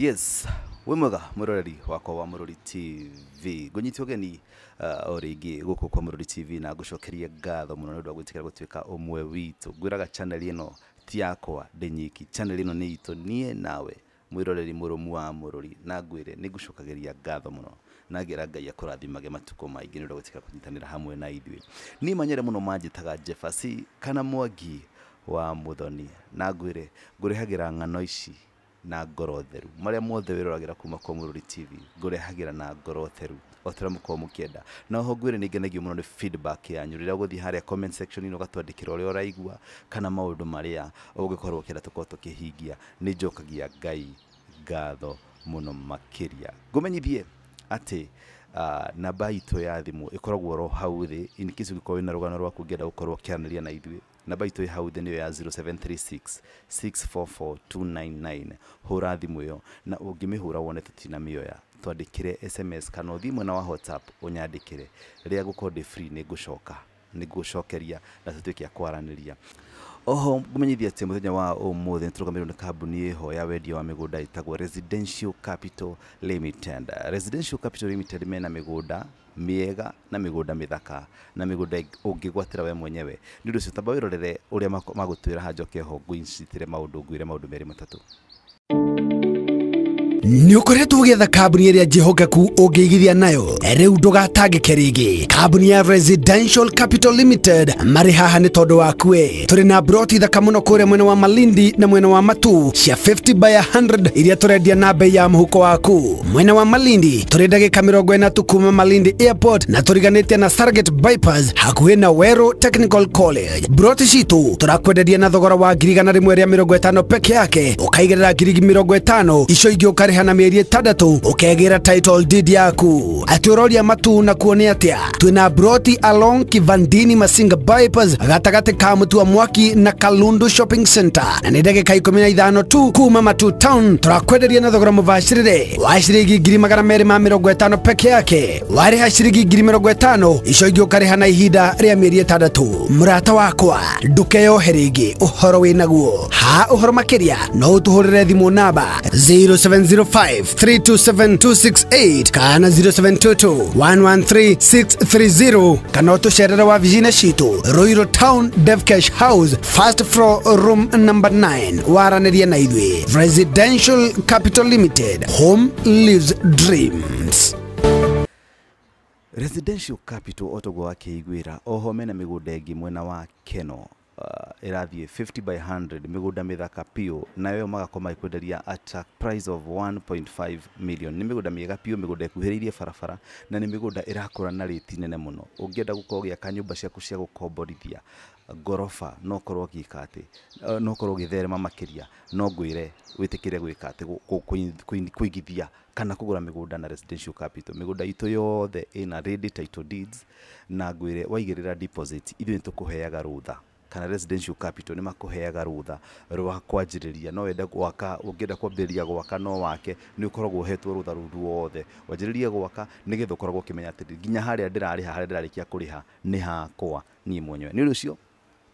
yes wä mwega mwä roreri wakwa wa må rå ri tv ngå nyitä å geni uh, o rä gå kå kwa må rå ri tv na ngå cokerie ngatho må no nä å ndå wa gwä tä kä gå tuä ka å mwe witå ngwä raga ä no ti yakwa ndä nyiki ä no nä itå niä nawe mwä roreri må rå wa må rå ri na ngwä re nä ngå cokagä ngatho må no na ngai akå matuko maingä nä å ndå nyitanä ra hamwe na ithuä ni manyere må no manjä taga jefasi kana mwangi wa muthoni na ngwire ngurehagä ra ng'ano ici na ngoro theru maria mothe wiroragira kuma kwa mururi tv ngurehagira na ngoro theru otora mukorwo mukienda na ho ngwire ningenagio muno ni feedback yanyu rä rä a gå thiä harä comment section ino gatwandä ra å rä a å raigua kana maå ndå marä a å gä korwo å kä enda tå korwo tå kä hingia nä njokagia ngai ngatho må no makä ria ngå menyithie atä uh, namba itå ya thimå ä koragwo ro hau thä inä kä cå gä korwo wä na rå gano rwaku ngä enda gå korwo kä na ithuä namba itå ä hau thä nä yo ya 0736644299 hå ra thimå ä yo na å ngä mä hå ra wone tå tina mä oya twandä kä re sms kana å thiä mwena wa whatsapp å nyandä kä re rä a gå korwo ndä nä ngå coka nä ngå cokeria na tå tuä ke a ria oho ngåmenyithia atä må thenya wa åmå thä nä tå rå nä kambuni ho ya wendia wa mä gå nda ĩtagwo residential capital limited residential capital limited mena mä gå miega na migunda mithaka na migunda ungigwatira we mwenyewe ni ndu cio tamba wirorere uria magutwira ha njoke ho ngwinjitire maundu nguire maundu meri matatu nä å koretwo å gäetha kambuni ä rä a njähokeku å ngä igithia nayo rä u ndå ke rä ngä kambuni ya residential capital limited marä haha nä tondå wakue tå rä na broti thaka må no kå rä mwena wa malindi na mwena wa matu cia 50 by 100 iria tå rendia na mbei ya må huko waku mwena wa malindi tå rä ndagä ka mä rongo ä kuma malindi airport na tå riganä tie na sarget bypass hakuhä na wero technical college broti citå tå rakwenderia na thogora wa ngirigana rä mwe rä a mä rongo ä tano peke yake å kaigä rä ra ngirigi mä rongo ä tano icio ingä å karä na mieri itandatu ukegira title deed yaku atwiroria matu na kuone atia twina broti along kivandini masinga bypass gatagati ka mũtua mwaki na kalundu shopping center na nĩ ndagä ka na ithano tu kuma matu town tårakwenderia na thogora mũbacĩrĩre bacirä wa ciringi ngiri magana meri ma mä rongo peke yake warä ha ciringi ngiri mä rongo icio ingä å na ihinda rĩa mĩeri mä mũrata wakwa ndũkeyohe rĩngĩ ũhoro wĩ naguo ha ũhoro makĩria makä ria no å tå namba 0725327268 kana 0722113630 kana utusherera wa vijina shitu roiro town devcash house first floor room number 9 waraniria na ithwe residential capital limited home lives dreams residential capital otogo akĩiguĩra oho mena mĩgũnda mwena wa keno uh, ĩrathiĩ 50 by 100 mĩgũnda mĩthaka piũ nayo magakorwo magĩkwenderia at a price of 1.5 million nĩ mĩgũnda mĩega piũ mĩgũnda ĩkuhĩrĩirie barabara na nĩ mĩgũnda ĩrakũra na rĩti nene mũno ũngĩenda gũkorwo ũgĩaka nyũmba ciaku cia gũkomborithia uh, ngoroba no ũkorwo ũgĩka atĩ uh, no ũkorwo ũgĩtherema makĩria no ngwĩre wĩtĩkĩre gwĩka atĩ kũigithia kana kũgũra mĩgũnda na residential capital mĩgũnda itũ yothe ĩna ready title deeds na ngwĩre waigĩrĩra deposit ithuĩ nĩ tũkũheaga rũtha kana residential capital nä makåheaga rutha rwa kwanjä no wende gwaka å kwambä gwaka no wake nä å koragwo hetwo rutha rå wothe wanjä gwaka nä getha å koragwo å kä menya atä nginya harä a ndä rarä ha harä a ndä rarä kia kå rä ha nä hakwa niä mwenyewe nä å cio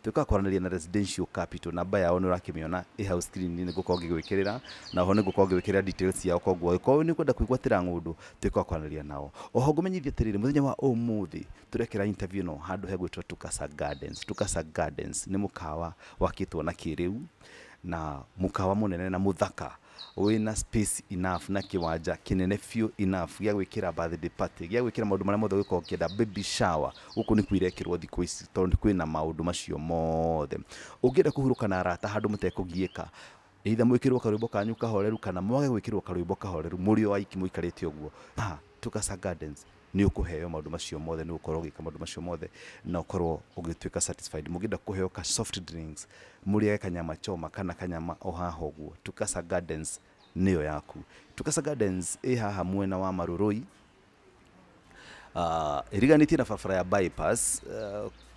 tuka kwaranĩria na residential capital namba yao nĩ ũrakĩmĩona ĩ house screen nĩ ngũkorwo ngĩgwĩkĩrĩra na oho nĩ ngũkorwo ngĩgwĩkĩrĩra details yao koguo ũngĩkorwo nĩ ũkwenda kũigwatĩra ng'ũndũ tuĩka kwaranĩria nao oho ngũmenyithia atĩrĩrĩ mũthenya wa ũmũthĩ tũrekĩra interview no handũ hegwĩtwo Tukasa Gardens Tukasa Gardens ni mukawa wakĩtwo na kĩrĩu na mũkawa mũnene na mũthaka wina space enough na kiwanja kinene biũ enough gĩa gwikira birthday party gĩa gwikira maũndũ marĩa mothe ũgĩkorwo ũkĩenda baby shower gũkũ nĩkuo irekĩrwo thikũ ici tondũ kwĩna maũndũ macio mothe ũngĩenda kuhuruka na arata handũ mũtekũgiĩka eitha mwikirwo karwĩmbo kanyu kahoreru kana mwage gwikirwo karwĩmbo kahoreru muri o aiki mũikarĩte ũguo tukasa gardens ni å kå heo maå ndå macio mothe nä gå korwo å macio mothe na å korwo satisfied mugida tuä ka soft drinks enda kå kanyama choma kana kanyama o guo tukasa gardens niyo yaku tukasa gardens ä haha mwena wa marå uh, ah, iriganitie na barabara ya bypass uh,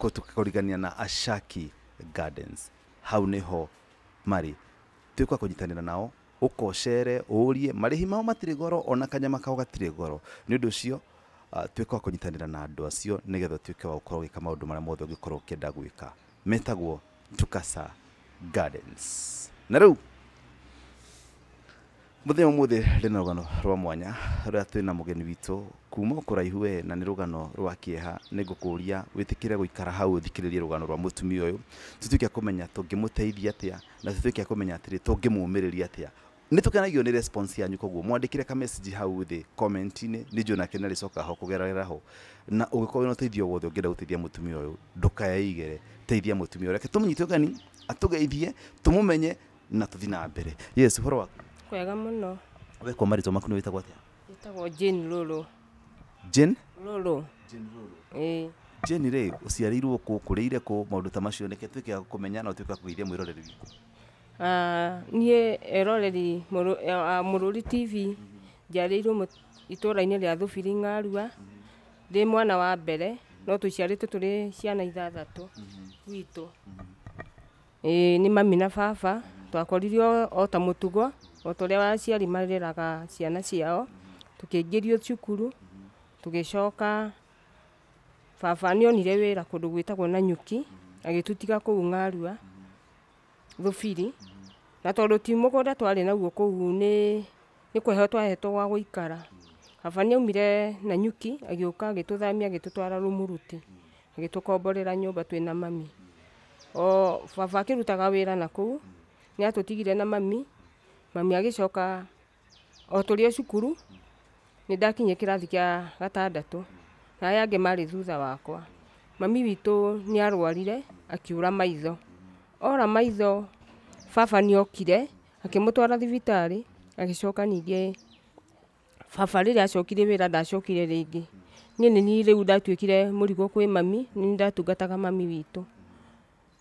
eh, kũrigania na Ashaki Gardens hau niho mari twĩkwa kũnyitanĩra nao ũkocere ũrie marĩhi mao matirĩ goro ona kanyama kao gatirĩ goro nĩ ũndũ Ah, tuĩke wa kunyitanira na andũ acio nĩgetha tuĩke wa gũkorwo ũgĩka maũndũ marĩa mothe ũngĩkorwo ũkĩenda gwĩka metagwo tukasa gardens na rĩu mũthenya ũmũthĩ rĩna rũgano rwa mwanya rũrĩa twĩ na mũgeni witũ kuma kũraihu we na nĩ rũgano rwa kĩeha nĩ ngũkũria wĩtĩkĩre gũikara hau ũthikĩrĩrie rũgano rwa mũtumia ũyũ tũtuĩke a kũmenya tũngĩmũteithia atĩa na tũtuĩke kumenya kũmenya atĩrĩ tũngĩmũmĩrĩria atĩa nä tå kenagio nä response yanyu koguo mwandä ka message hau thä comment-inä nä nake narä coka ho kå ho na å gä korwo teithio wothe å ngä enda gå teithia må tumia å yå teithia må tumia å reke tå må nyite gani geithie tå må menye na tå thiä na mbere yes horo waku kwega må no kwa marä two maku nä wä tagwo atä a tagwo jane rå jane rå rå jane rä å ciarä irwo ta macio neke tuä ke na å tuä ke kå Uh, niä eroreri eh, må uh, rå ri tv njarä irwo itå ra-inä rä a thåbiri ng'arua ndä mwana wa mbere no tå ciarä te tå rä ciana ithathatå gwitå nä mami na baba twakorire o ta må tugo o ta å rä a waciari marä raga ciana ciao tå kä ngä rio cukuru tå gä coka baba nä onire wä ra kå ndå gwä tagwo na nyuki agä tutiga kå u ng'arua thubiri na tondå ti må gå nda twarä naguo kå u nä kweheo twahetwo gwa gå ikara baba nä aumire na nyuki agä å ka agä tå thamia agä tå twara rå muruti agä tå komborera nyå mba twä na mami o baba akä rutaga wä ra na kå u nä atå tigire na mami mami agä coka o tå rä o cukuru nä ndakinyä kä rathi gä a gatandatå na aya angä marä thutha wakwa mami witå nä arwarire akiura maitho ora maitho baba nĩokire akĩmũtwara thibitarĩ agĩcoka ningĩ baba rĩrĩa acokire wĩra ndacokire rĩngĩ niĩ nĩ niĩ rĩu ndatuĩkire mũrigo kwĩ mami nĩ niĩ ndatungataga mami witũ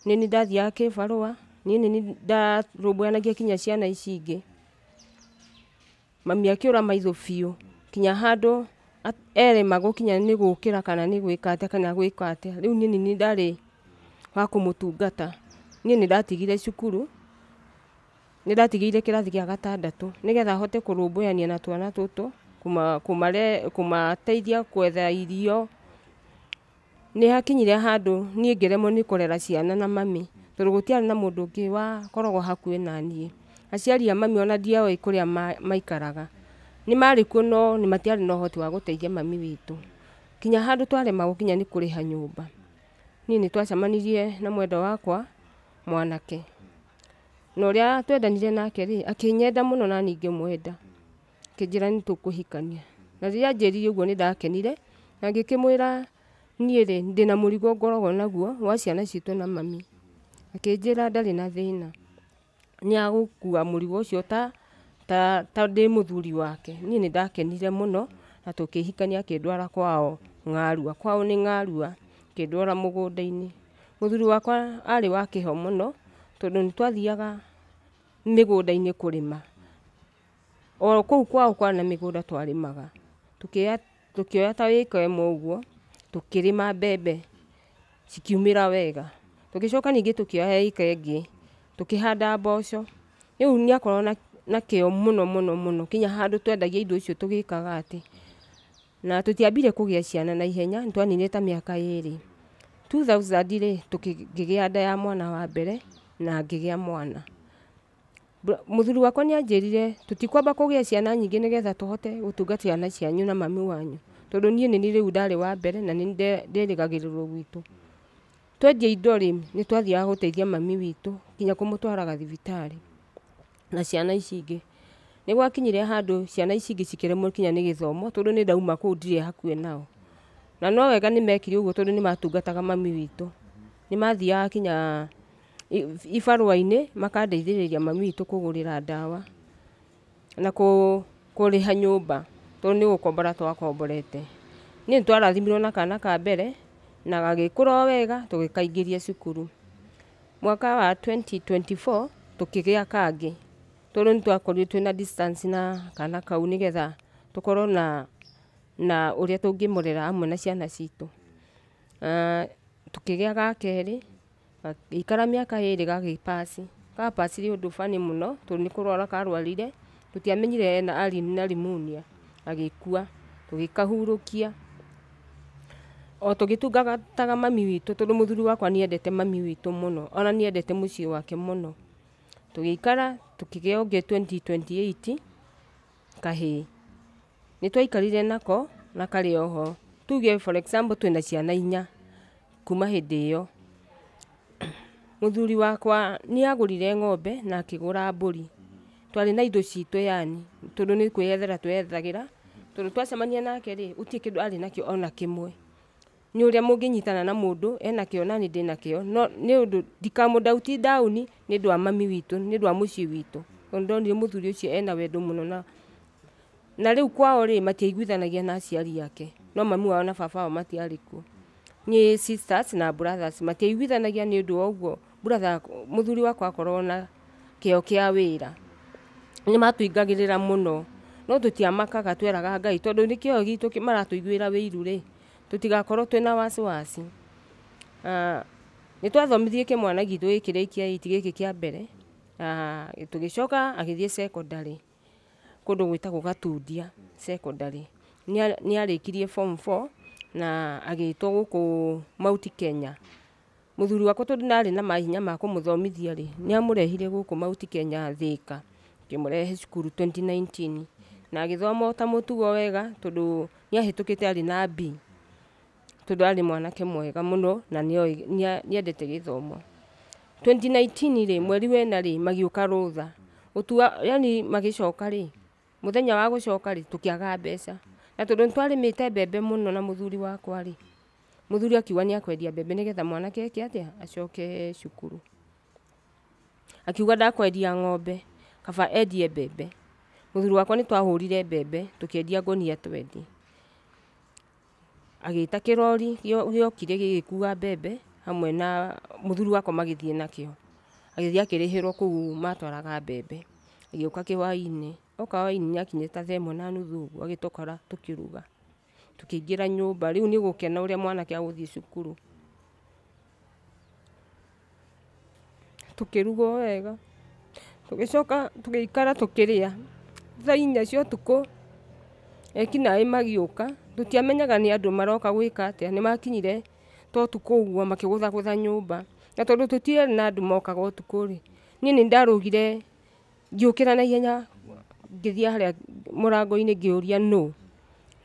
nĩ niĩ ndathiaga kĩbarũa niĩ nĩ niĩ ndarũmbũyanagia nginya ciana ici ingĩ mami akĩũra maitho biũ kinya handũ eremagwo kinya nĩ gũkĩra kana nĩ gwĩka atĩa kana gwĩka atĩa rĩu niĩ nĩ niĩ ndarĩ wa kũmũtungata niĩ nĩ ndatigire cukuru nĩndatigĩire kĩrathi gĩa gatandatũ nĩgetha hote kũrũmbũyania na twana tũtũ kũmateithia kwetha irio nĩ hakinyire handũ niĩ ngĩremwo nĩ kũrera ciana na mami tondũ gũtiarĩ na mũndũ ũngĩ wakoragwo hakuhĩ na niĩ aciari a mami ona ndiowĩ kũrĩa maikaraga nĩ marĩ kuo no matiarĩ na ũhoti wa gũteithia mami witũ nginya handũ twaremagwo nginya nĩ kũrĩha nyũmba niĩ nĩ twacemanirie na mwendwa wakwa mwanake na å rä a twendanire nake rä akä nyenda må no na ningä mwenda kä njä ra nä tå kå hikania na rä rä a njä rire å guo nä ndakenire na ngä kä mwä ra niä rä ndä na må rigo ngoragwo naguo wa ciana citå na mami akä njä ra ndarä na thä na nä agå kua må rigo å cio ta ta ndä må thuri wake niä nä ndakenire må no na tå kä hikania akä ndwara kwao ng'arua kwao nä ng'arua kä ndwara må gå nda-inä må thuri wakwa arä wa kä ho må no tondå nä twathiaga mĩgũnda-inĩ kũrĩma o kũu kwao kwarĩ na mĩgũnda twarĩmaga tũkĩoya ta ĩka ĩmwe ũguo tũkĩrĩma mbembe cikiumĩra wega tũgĩcoka ningĩ tũkĩoya ĩka ĩngĩ tũkĩhanda mboco rĩu nĩ akoragwo na kĩo mũno mũno mũno kinya handũ twendagia indo icio tũgĩkaga atĩ na tũtiambire kũgĩa ciana na ihenya nĩ twaninire ta mĩaka ĩrĩ 2000 rĩ tũkĩgĩa nda ya mwana wa mbere na ngĩgĩa mwana mũthuri wakwa ni anjĩrire tutikwamba kugia ciana nyingĩ nĩgetha tuhote gũtungata ciana cianyu na mami wanyu tondũ nie ni niĩ rĩu wa mbere na nĩ ndĩrĩgagĩrĩrwo gwitũ. Twendia indo rĩ nĩ twathiaga gũteithia mami witũ nginya kũmũtwaraga thibitari na ciana ici ingĩ. Nĩ gwakinyire handu ciana ici ingĩ cikĩremwo kinya ni githomo tondũ ni ndauma kũu ndirĩ hakuhĩ nao. Na no wega ni mekire ũguo tondũ ni matungataga mami witũ. Nĩ mathiaga kinya ibarũa-inĩ makandeithĩrĩria mami witũ kũgũrĩra ndawa na kũrĩha nyũmba tondũ nĩ gũkombora twakomborete. Niĩ nĩ twarathimirwo na kana ka mbere na gagĩkũra o wega tũgĩkaingĩria cukuru. Mwaka wa 2024 twenty four tũkĩgĩa kangĩ tondũ nĩ twakorirwo twĩna distance na kana kau nĩgetha tũkorwo na ũrĩa tũngĩmũrera hamwe na ciana citũ. Tũkĩgĩa ga kerĩ ikara miaka gagĩikara mĩaka ĩrĩ gagĩpaci. Gapacire ũndũ funny mũno tondũ nĩ kũrwara karwarire tũtiamenyire ena pneumonia agĩkua, tũgĩkahurũkia. O taga mami witũ tondũ mũthuri wakwa nĩendete mami witũ muno ona nĩendete muci wake muno tugikara tũkĩgĩa ũngĩ twenty twenty ni kahĩĩ. Nĩtwaikarire nako na karĩ oho, tuge for example twĩna ciana inya kuma hĩndĩ ĩyo. Muthuri wakwa ni agurire ng'ombe na akĩgũra mburi Twarĩ na indo citũ yani, tondu ni kwĩyethera tweyethagĩra, tondu twacemania nake ri gũtirĩ kindu ari nakio ona kimwe ni uria munginyitana na mundu ena kio na ni ndĩna kio no ni undu ndikamũ dauti i down nĩ ũndũ wa mami witũ, nĩ ũndũ wa mũciĩ witũ, tondũ nĩndonire ena wendo muno na na rĩu kwao-rĩ, matiaiguithanagia na aciari yake no mami wao na baba wao matiarĩ kuo. Niĩ sisters na brothers matiaiguithanagia nĩ ũndũ wa ũguo brother muthuri wakwa akorwo na kia wira ni nĩ matũingagĩrĩra mũno no tũtiamakaga tweraga ngai tondu ni tondũ nĩ kĩo gitũ maratũiguĩra wĩiru rĩ wasi twĩna wasiwasi ah, nĩ twathomithie kĩmwana gitũ gĩkĩrĩa ikia iti gĩkĩ kĩa mbere ah, tũgĩcoka agĩthiĩ sekondarĩ kũndũ gwĩtagwo gatundia sekondarĩ nĩ arĩkirie form 4 na agitwo guku mauti Kenya Mũthuri wakwa tondũ narĩ na mahinya ma kũmũthomithia ri ni amurehire gũkũ Mount Kenya Thĩka, ngĩmũrehe cukuru 2019, na githomo ta mutugo wega tondu ni ahitukite ari na B, tondũ arĩ mwanake mwega muno na ni nĩendete githomo 2019 ri mweri wa ĩna rĩ, magĩũka rũtha, gũtua yani magĩcoka ri muthenya wa gucoka ri tukiaga mbeca, na tondu nĩ twarĩmĩte muno na mũthuri wakwa ri muthuri akiuga ni akwendia mbembe nĩgetha mwanake eke atĩa? Acoke cukuru. Akiuga ndakwendia ng'ombe, kaba endie mbembe. Mũthuri wakwa nĩ twahũrire mbembe, tũkĩendia ngũnia twendi. Agĩĩta kĩrori gĩokire gĩgĩkuua mbembe, hamwe na mũthuri wakwa magĩthiĩ nakĩo. Agĩthiĩ akĩrĩhĩrwo kũu matwaraga mbembe. Agĩũka kĩhwaĩ-inĩ, oka hwaĩ-inĩ nĩ akinyĩte thaa ĩmwe na nuthu ũguo, agĩtũkora tukiruga tukiingira nyumba riu ni gukena uria mwanake aguthii cukuru tukirugwo wega tugicoka tugiikara tukiria thaa inya cia tuku ekinaĩ magiuka tutiamenyaga ni andu maroka gwika atia ni makinyire to uguo makigutha makĩgũthagũtha nyumba na tondu tũtiarĩ na andũ mokaga ũtukũ ri niĩ ni ndarugire ngiukira na ihenya haria harĩa mũrango-inĩ ngĩũria nũ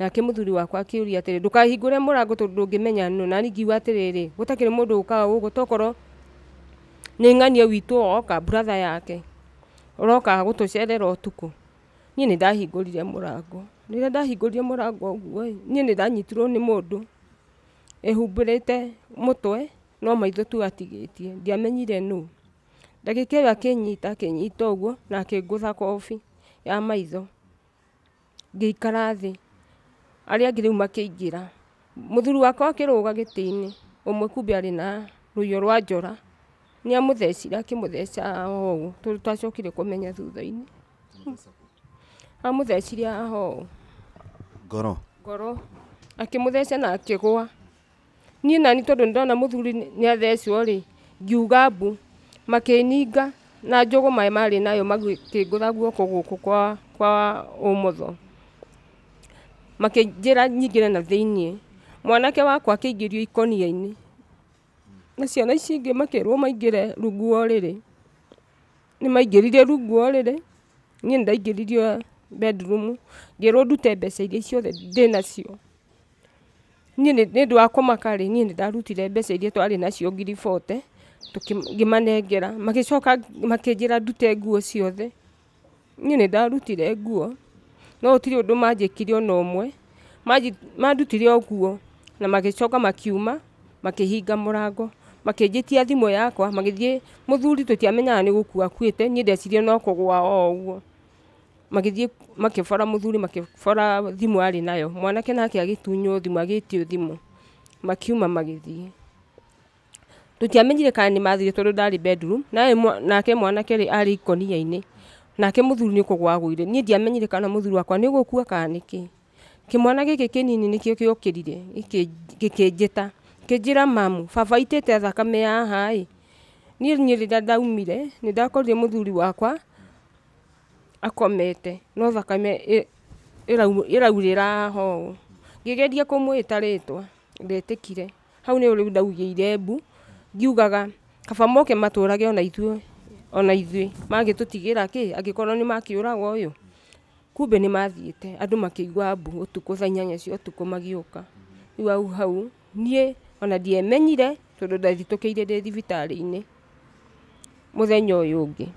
nake muthuri wakwa akĩũria atĩrĩ ndũkahingũre mũrango tondũ ndũngĩmenya nũ na ningiuga atĩrĩrĩ gũtakĩrĩ mundu ũkaga gũkũ ni nĩ ng'ania witũ oka brother yake ũroka gũtũcerera ũtukũ nie ni ndahingũrire murango rĩrĩa ndahingũrire mũrango ũguo ĩ niĩ nĩ ndanyitirwo ni mundu ĩhumbĩrĩte mutwe no maitho tu atigĩtie ndiamenyire nũũ ndagĩka ĩyo akĩnyita akĩnyita ũguo na akĩngũtha kobi ya maitho ngĩikara thĩ arĩa angĩ riu makiingira mũthuri wakwa akiruga gitini umwe ũmwe kumbe na ruyo rwa njora nĩ amũthecire akĩmũtheca hoho twacokire kumenya thutha-inĩ amũthecire hoho goro ngoro akĩmũtheca na akigwa ni nani tondũ nĩndona mũthuri nĩ athecwo rĩ ngiuga mbu makĩninga na mai mari nayo magĩkĩngũtha guoko gũkũ kwa kwa ũmotho makinjĩra nyingĩre na thĩiniĩ mwanake wakwa akĩingĩrio ikũnia ini na ciana ici ingĩ makĩrwo maingĩre rungu wa ũrĩrĩ nĩ maingĩririe rungu wa ũrĩrĩ niĩ nĩ ndaingĩririo bedroom ngĩrwo ndute mbeca iria ciothe ndĩ nacio niĩ nĩ ũndũ wa kũmaka rĩ niĩ nĩ ndarutire mbeca iria twarĩ nacio ngiri bote ngĩmanengera magĩcoka makĩnjĩra ndute nguo ciothe niĩ nĩ ndarutire nguo no gũtirĩ ũndũ manjĩkire ona ũmwe mandutire oguo na magichoka makiuma makihinga murango makĩnjĩtia thimũ yakwa magĩthiĩ mũthuri tũtiamenyaga ni gukua kwite niĩ ndeciria no kugwa o ũguo magĩthiĩ makĩbora mũthuri makĩbora thimũ arĩ nayo mwanake nake agitunyo thimo agiti thimũ makiuma magĩthiĩ tũtiamenyire kana ni mathire tondũ ndari bedroom nake mwanake rĩ arĩ ikũnia nake muthuri nä kågwa agåire niä ndiamenyire kana muthuri wakwa nä gå kua kana nä kä kä mwana gä kä kä nini nä kä å kä gä kä njä ta kä njä ra mamu baba itä te thakame yahaä niä niä rä rä a ndaumire nä ndakorire må thuri wakwa akomete no thakame ä raurä hogo gä geria kå mwä ta rä twa ndetä kire hau nä rä u ndaugä ire mbu ngiugaga kaba moke matå rage ona ithuä ona ithuĩ magĩtũtigĩra kĩ angĩkorwo nĩ makĩũraga ũyũ kumbe nĩ mathiĩte andũ makĩigua mbu ũtukũ thaa inyanya cia ũtukũ magĩũka rĩu hau hau niĩ ona ndiemenyire tondũ ndathitũkĩire ndĩ thibitarĩ-inĩ mũthenya ũyũ ũngĩ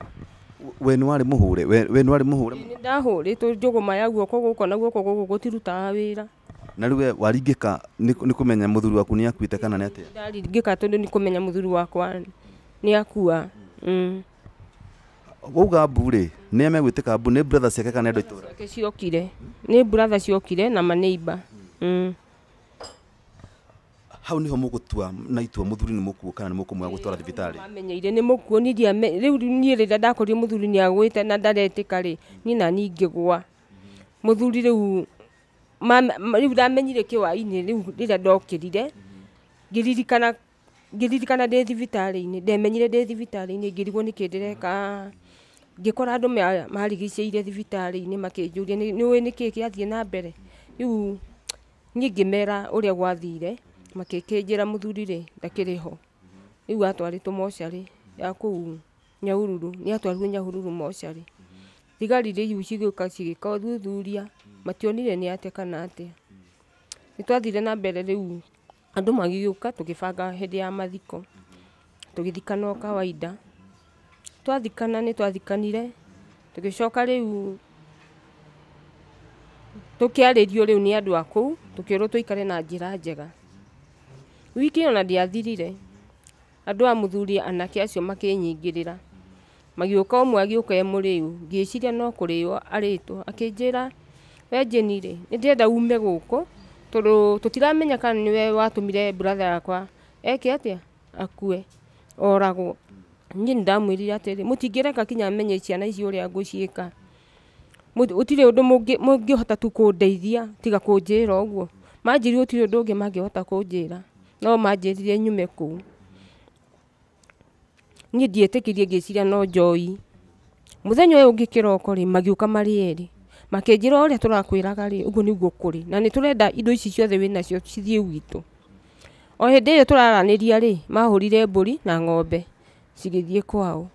we nĩ warĩ mũhũre we nĩ warĩ mũhũre nĩ ndahũrĩtwo njũgũma ya guoko gũkũ na guoko gũkũ gũtirutaga wĩra na rĩu we waringĩka nĩ kũmenya mũthuri waku nĩ akuĩte kana nĩ atĩa ndaringĩka tondũ nĩ kũmenya mũthuri wakwa nĩ akua mm wauga mbu-rĩ nĩa megwĩtĩka mbu nĩ bratha ciake kana endo itũra ciake ciokire nĩ bratha ciokire na manĩimba mm. hau nĩho mũgũtua na itua mũthuri nĩ mũkuo kana nĩ mũkũmwa gũtwara thibitarĩ menyeire nĩ mũkuo nirie rĩu niĩ rĩrĩa ndakorire mũthuri nĩ agwĩte na ka rĩ niĩ na niĩ ngĩgwa mũthuri rĩu rĩu ndamenyire kĩwa-inĩ rĩu rĩrĩa ndokĩrire ngĩririkana ngĩririkana ndĩ thibitarĩ-inĩ ndemenyire ndĩ thibitarĩ-inĩ ngĩrigwo nĩkĩ ndĩreka ngikora andu ngĩkora thibitari ni thibitarĩ ni we ni kiki athie na mbere riu ni ngĩmera ũrĩa gwathire makikinjira muthuri ri ndakĩrĩ ho rĩu atwarĩtwo mocarĩ ya ku kũu Nyahururu nĩatwarirwo nyaururu mocari thigari ri rĩu cigĩũka cigĩka thuthuria mationire ni ate kana ate ni twathire na mbere riu andu magĩũka tũgĩbanga hĩndĩ ya mathiko tũgĩthikana o kawaida twathikana nä twathikanire tũgĩcoka rĩu tũkĩarĩrio rĩu nĩ andũ a kũu tå ikare na ra njega wiki ona ndiathirire andå a thuri anake acio makĩnyingĩrĩra magĩũka ũmwe agĩũka e mũrĩu ngĩciria no kũrĩo arĩtwo akĩnjĩra we jeni rĩ nĩ ndĩrenda ume gũkũ tondũ tũtiramenya kana nĩwe watå buratha yakwa eke atĩa akue oragwo niĩ nĩndamwĩrire atĩrĩ mũtingĩreka kinya menye ciana ici ũrĩa ngũciĩka gũtirĩ ũndũ mũngĩhota tu kũndeithia tiga kũnjĩra ũguo manjĩrire gũtirĩ ũndũ ũngĩ mangĩhota kũnjĩra no manjĩrire nyume kũu niĩ ndietĩkirie ngĩciria no njoi mũthenya ũyũ ũngĩ kĩroko rĩ magĩũka marĩ erĩ makĩnjĩra ũrĩa tũrakwĩraga rĩ ũguo nĩguo kũrĩ na nĩtũrenda indo ici ciothe wĩnacio cithiĩ gwitũ o hĩndĩ ĩyo tũraranĩria rĩ mahũrire mbũri na ng'ombe cigĩthiĩ kwao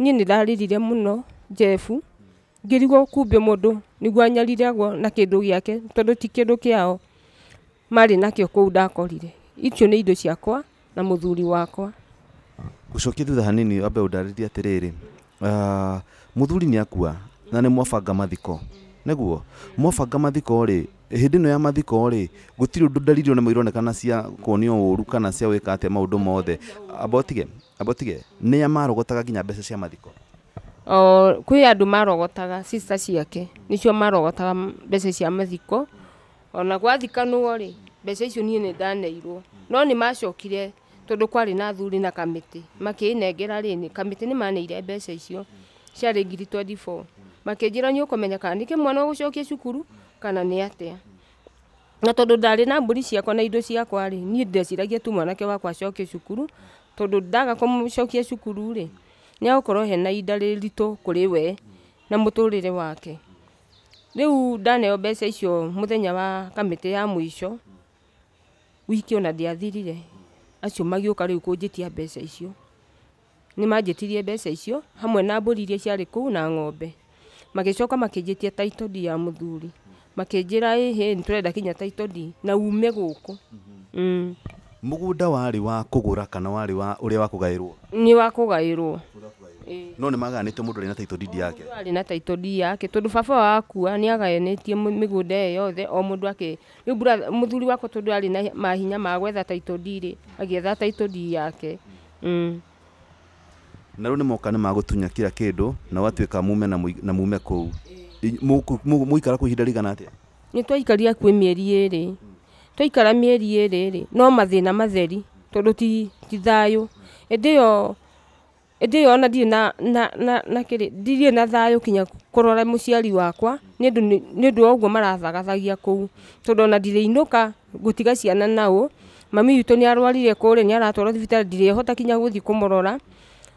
niĩ nĩ ndaririre mũno Jefu ngĩrigwo kumbe ndå nĩguo anyariragwo na gä ake tondå ti kĩndũ kĩao marĩ nakĩo kũu ndakorire icio nä indo ciakwa na mũthuri wakwa cokia thutha hanini rä rä må thuri nä akua na nä mwabanga mathiko nĩguo mwabanga mathiko ndä ä no ya mathiko rĩ gũtirĩ ũndũ ndariri ona ironekana cia kuonio ru kana cia atä maå ndå mothe abotige abotige ne a marogotaga nginya mbeca cia mathiko o kwä andå marogotaga sister ciake nĩcio marogotaga mbeca cia mathiko ona gwathikanwo rĩ mbeca icio niĩ nĩ ndaneirwo no ni macokire tondu kwari na thuri na kamĩtĩ makĩnengera rĩnĩ kamĩtĩ nĩ maneire mbeca icio ciarĩ ngiri 24 makĩnjĩra nĩ ũkũmenya kana nĩkĩ mwana ũgũcokia cukuru kana ni atĩa na tondå ndarĩ na mbũri ciakwa na indo ciakwa rĩ niĩ ndeciragia tu mwanake wakwa acoke cukuru tondå ndagakorwo mũcokia cukuru cukururä nä agå korwo hena inda rä ritå kå rä we na må tå rä re wake rä u ndaneo mbeca icio må thenya wa kamä tä ya må ico wiki ona ndiathirire acio magä å ka rä u kå njä tia mbeca icio nä manjä tirie mbeca icio hamwe na mbå ri ciarä kå u na ng'ombe magä coka makä njä tia taitodi ya må thuri makä njä ra ä hä nä tå renda kinya taitodi na ume gå kå mugunda wari wa kugura kana wari wa uri wa kugairwo ni wa kũgaĩrwo no ni maganite mundu arĩ na taito didi yake ari na taito didi yake tondu baba wakua ani agayenetie migunda ĩyo yothe o ake akĩ rĩu muthuri wakwa tondu ari na mahinya ma gwetha taito didi agĩetha taito didi yake mm. na rĩu nĩ moka nĩ magũtunya kira kindu na watweka mume na mume kũu ikara kũ ihinda rĩigana atĩa nĩ twaikarire kwĩ mĩeri ĩrĩ twaikara mieri ĩrĩ rĩ no mathina matheri tondu ti tithayo thayũ ĩndĩ ĩyo ĩndĩ ĩyo ona ndirĩ na na na na kĩrĩ ndirĩ na thayo kinya kũrora muciari wakwa ni ndu nĩũndũ wa ũguo maragathathagia kũu tondũ ona ndirĩinũka gutiga ciana nao mami yuto ni arwarire witũ nĩarwarire kũrĩa nĩaratwarwo thibitarĩ hota kinya guthi gũthiĩ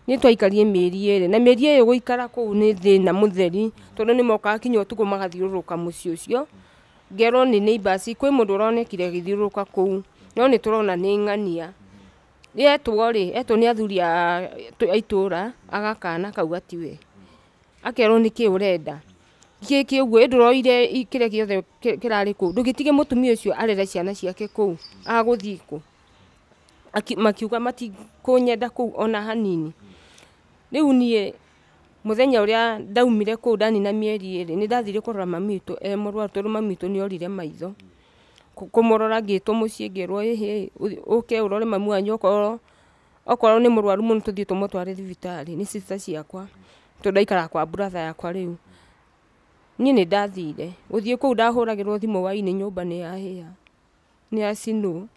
ni twaikarie mieri ĩrĩ na mieri iyo guikara gũikara ni thina mutheri tondu ni moka kinya ũtukũ magathiruruka mũciĩ ũcio ngerwo nĩ neighbors kwĩ mũndũ ũronekire kå u no tå rona nä ng'ania etwo rä etwo nä athuri a ra agakana kau gatiwe akerwo gä othe kä rarä kå u ndå gä kĩrarĩ må tumia å cio arere ciana ciake kũu agũthiĩ kũ makiuga kå u ona hanini rĩu niĩ muthenya uria ndaumire kuu na mieri iri ni ndathire kurora mamitu e murwaru tondu mamitu ni orire maitho kumurora ngitwo mucii ngirwo hihi uke urore mamu wanyu okorwo okoro ni murwaru muno tuthie tumutware thibitari ni sister ciakwa tondu ndaikaraga kwa brother yakwa riu niĩ nĩ ndathire gũthiĩ kũu ndahũragĩrwo thimũ wainĩ nyũmba nĩ yahĩa ni asinu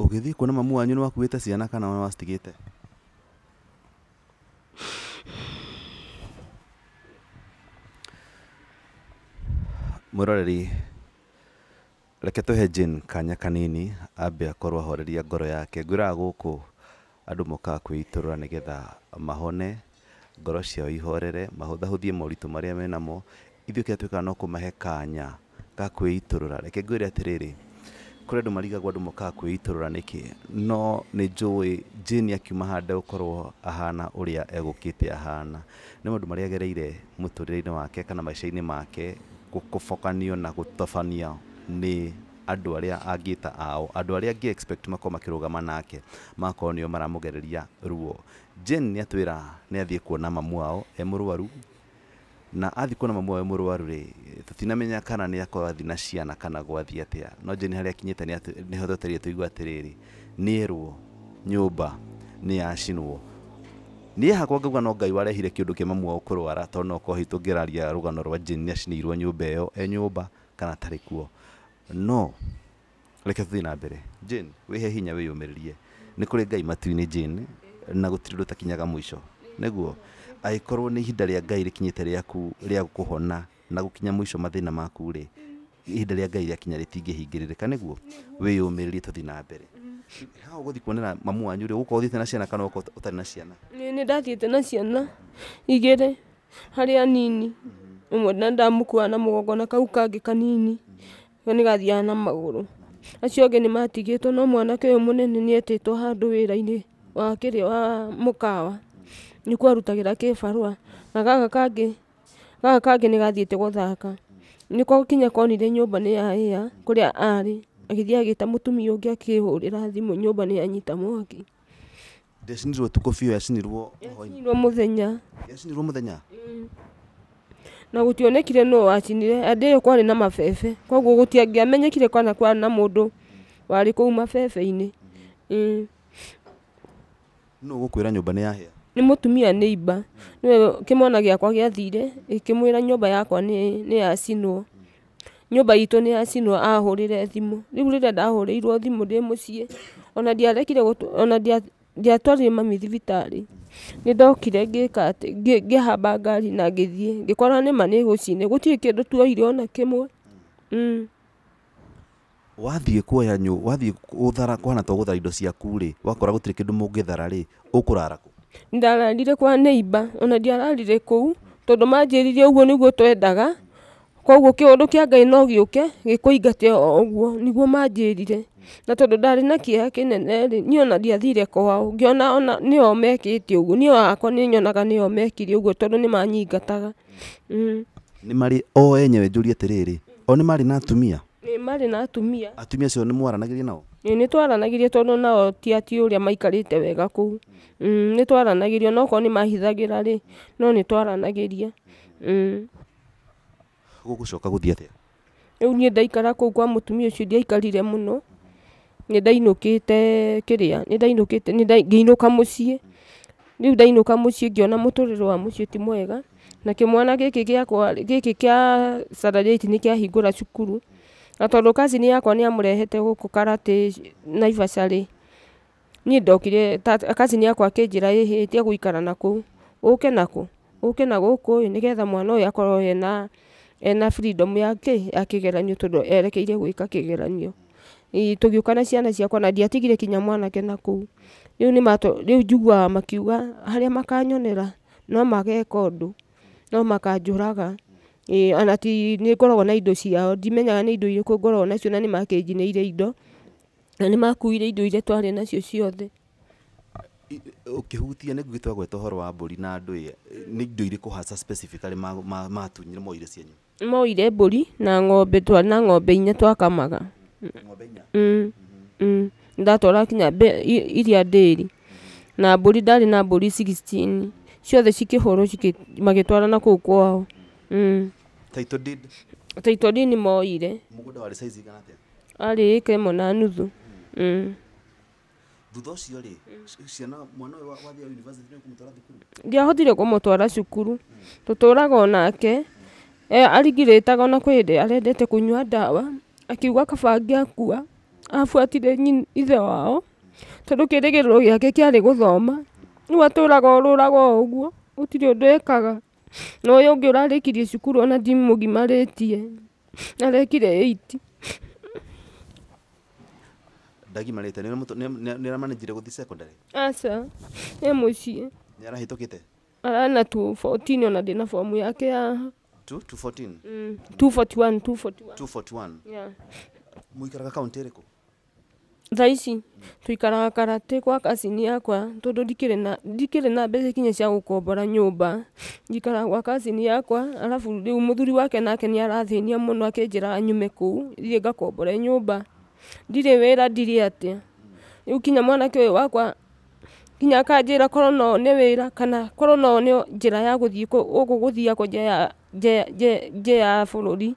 ũgĩthiĩ kuna mamu wanyu nĩ wakuĩte ciana kana wa wacitigĩte mwĩroreri reke tũhe Jane kanya kanini ambe akorwo ahoreria ngoro yake ngwĩraga gũkũ andũ mokaga kwĩitũrũra nĩgetha mahone ngoro ciao ihorere mahũthahũthie moritũ marĩa menamo ithuĩ kĩrĩa no kũmahe kanya ga kwĩitũrũra reke ngwĩre atĩrĩrĩ kũrĩ andũ marigagwo andũ mokaga kwĩitũrũra nĩkĩ no nĩ njũĩ Jane akiuma handa gũkorwo ahana ũrĩa egũkĩte ahana nĩ maũndũ marĩa agereire mũtũrĩre-inĩ wake kana maica-inĩ make kubokanio na gutofania ni andå arä a angĩta ao andå arä a expect makorwo makä rå gama nake magakorwo nä o maramå ruo jen nä atwä ra nä athiä kuona mamu wao e må rwaru na athiä kuona mamu e må rwaru rä tå kana nä akorwo athi na ciana kana gwathiä atä a no jen harä a akinyä te nä hototerie tå igua atä rä rä nä erwo nyå mba nä yacinwo niä hakwa ngauga no ngai warehire kä ndå kä mamwao kå rwara tondå no korwo hitå ngä raria rå gano rwa njeni nä acinäirwo nyå yo e nyå mba kana tarä kuo no reke tå thiä na mbere jane wä he hinya wä yå mä rä rie nä kå rä ngai matu-inä jane na gå tirä ndå takinyaga må ico näguo angäkorwo nä ihinda rä a ngai rä kinyä rĩaku rĩa kå hona na gå kinya må ico mathä na maku-rä ihinda rĩa ngai rĩakinya rĩtingĩhingĩrĩrĩka nĩguo wĩyũmĩrĩrie tũthiĩ na mbere hgå thikoea ma henä ndathiä te na ciana igärä harä nini mweandamå kua na m mm-hmm. gongona kau kangä kanini mm-hmm. nä gathiaa na magå rå acio å ngä nä matigä two nomwanake å yå månene nä etätwo handå wä raiä wakä rä wamå kaa mm-hmm. nä kwarutagä ra kä bara na gaga kangä nä gathiä te gå thaka nä kkinya konire nyå banä ya a kå rä a rä agĩthiĩ agĩta mutumi ũngĩ akihurira thimũ nyũmba ni anyita mwaki ndacinirwo tuko fio yacinirwo yacinirwo muthenya yacinirwo muthenya mm. na gũtionekire nũũ wacinire hĩndĩ ĩyo kwarĩ na mabebe koguo gũtiangĩamenyekire kana kwarĩ na mũndũ warĩ kũu mabebe-inĩ mm. Mm. nũũ gũkwĩra nyũmba nĩ yahĩa nĩ mũtumia nĩ imba nĩwe kĩmwana gĩakwa gĩathire ĩkĩmwĩra nyũmba yakwa ni yacinwo Nyũmba itũ nĩ yacinwo ahũrĩre thimũ. Rĩu rĩrĩa ndahũrĩirwo thimũ ndĩ mũciĩ, ona ndiarekire ona ndiatwarire mami thibitari ni ndokire ngika ati ngihamba ngari na ngĩthiĩ. Ngĩkora nĩma nĩ gũcine, gũtirĩ kĩndũ tuoire ona kĩmwe. Mm. Wathiĩ kuoya wathiĩ gũthara kũhana to guthara indo ciaku ri wakora gũtirĩ kĩndũ mũngĩthara rĩ, ũkũrara ku Nĩ ndararire kwa neiba ona ndiararire kũu, tondũ manjĩrire ũguo guo twendaga, koguo kĩũndũ kĩa Ngai no gĩũke gĩkũingate o ũguo nĩguo manjĩrire na tondũ ndarĩ na kĩeha kĩnene rĩ ni ona ndiathire kwao ngĩona ona nĩo mekĩte ũguo niĩ hakwa nĩ nyonaga nĩo mekire ũguo tondũ mm. nĩ manyingataga ni mari o enyewe njũrie atĩrĩrĩ o ni mari na atumia ni mari na atumia atumia acio ni mwaranagĩria nao ĩ nĩ twaranagĩria tondũ nao ti atĩ ũrĩa maikarĩte wega kũu mm, nĩ twaranagĩria onokorwo nĩ mahithagĩra rĩ no nĩ twaranagĩria mm gugucoka guthii atia riu niä ndaikara kå u kwa tumia å cio ndiaikarire må no nä ndainå te kä rä a nä ndainå kä te ngä inå ka må ciä rä u ndainå ka må ciä ngä ona må tå rä re wa må ciä ti mwega na kä mwana gä kä gä kä kä a nä kä ahingå ra cukuru na tondå kacini yakwa nä amũrehete gå kå karatä naivasha rä niä ndokire kacini yakwa akä njä ra ä tia gå ikara na kå u å ke na å ke na gå kå nä getha mwana å yå akorwo hena ena freedom yake kĩ ya kĩgeranio tondũ erekeire gwĩka kĩgeranio tũgĩũka na ciana ciakwa na ndiatigire kinya mwanake na kũu rĩu nĩ rĩu njiguaga makiuga harĩa makanyonera no mageka ũndũ no makanjũraga ĩĩ ona ti nĩ ngoragwo na indo ciao ndimenyaga nĩ indo irĩkũ ngoragwo nacio na nĩ ire indo na nĩ makuire indo iria twarĩ nacio ciothe ũkĩhutia nĩguo gĩtwagweta ũhoro wa mbũri na ndũĩ nĩ indo irĩkũ hasa specifically matunyire moire cianyu moire mbũri na ng'ombe twarĩ na ng'ombe inya twakamaga mm, mm, mhm. mm. ndatwara kinya iria ndĩri na mbũri ndarĩ na mbũri sixteen ciothe cikĩhũrwo magĩtwara na kũu kwao taito dini moire arĩ ĩka ĩmwe na nuthu ndiahotire kũmũtwara cukuru tũtũraga onake E, arigirĩtaga ona kwĩ hĩndĩ arendete kũnyua ndawa, akiuga kaba angĩakua abuatire ithe wao, tondũ kĩĩrĩgĩrĩro gĩake kĩarĩ gũthoma, rĩu atũraga orũraga o ũguo, gũtirĩ ũndũ ekaga, na ũyũ ũngĩ ũrarĩkirie cukuru ona ndimũgimarĩtie, arekire eight ndagimarĩte nĩaramanĩnjire gũthiĩ cekondarĩ? Aca, e mũciĩ. Nĩarahĩtũkĩte? Arana tu fourteen ona ndĩna bomu yake haha. Mm, muikaraga thaa ici tuikaraga karate kwa kasini yakwa tondu ndikiri na na mbeca kinya cia gukombora nyumba njikaraga gwa kasini yakwa arabu riu muthuri wake nake ni arathĩnia muno akinjĩra nyume kuu thiĩ ngakombore nyumba ndirĩ wĩra ndirĩ atĩa rĩu kinya mwanake ũyũ wakwa nginya akanjĩra korwo no nĩ wĩra kana korono no nĩ ya guthii gũkũ gũthiagwo nja ya bũrũri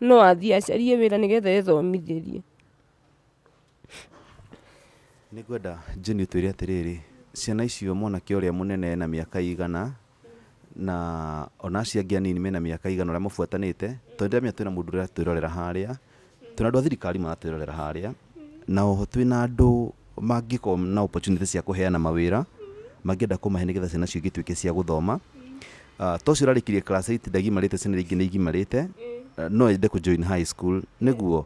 no athiĩ acarie wĩra nĩgetha ethomithĩrie nĩ ngwenda atä rä rä ciana icio mwanake ũrĩa mũnene na aka igana na ona acio angĩ anini mena mĩaka igana ũrĩa mabuatanĩte tondũ ndĩramenya twĩna mũndũ ũratwĩrorera harĩa twĩna andũ a thirikari maratwĩrorera harĩa na oho na andå magiko na opportunities cia kũheana mawĩra mangĩenda kũmahe nĩgetha ciana cio igĩtuĩke cia gũthoma ah, tocio ũrarĩkirie class 8 ndagimarĩte ciana ingĩ nĩ igimarĩte no ende join high school nĩguo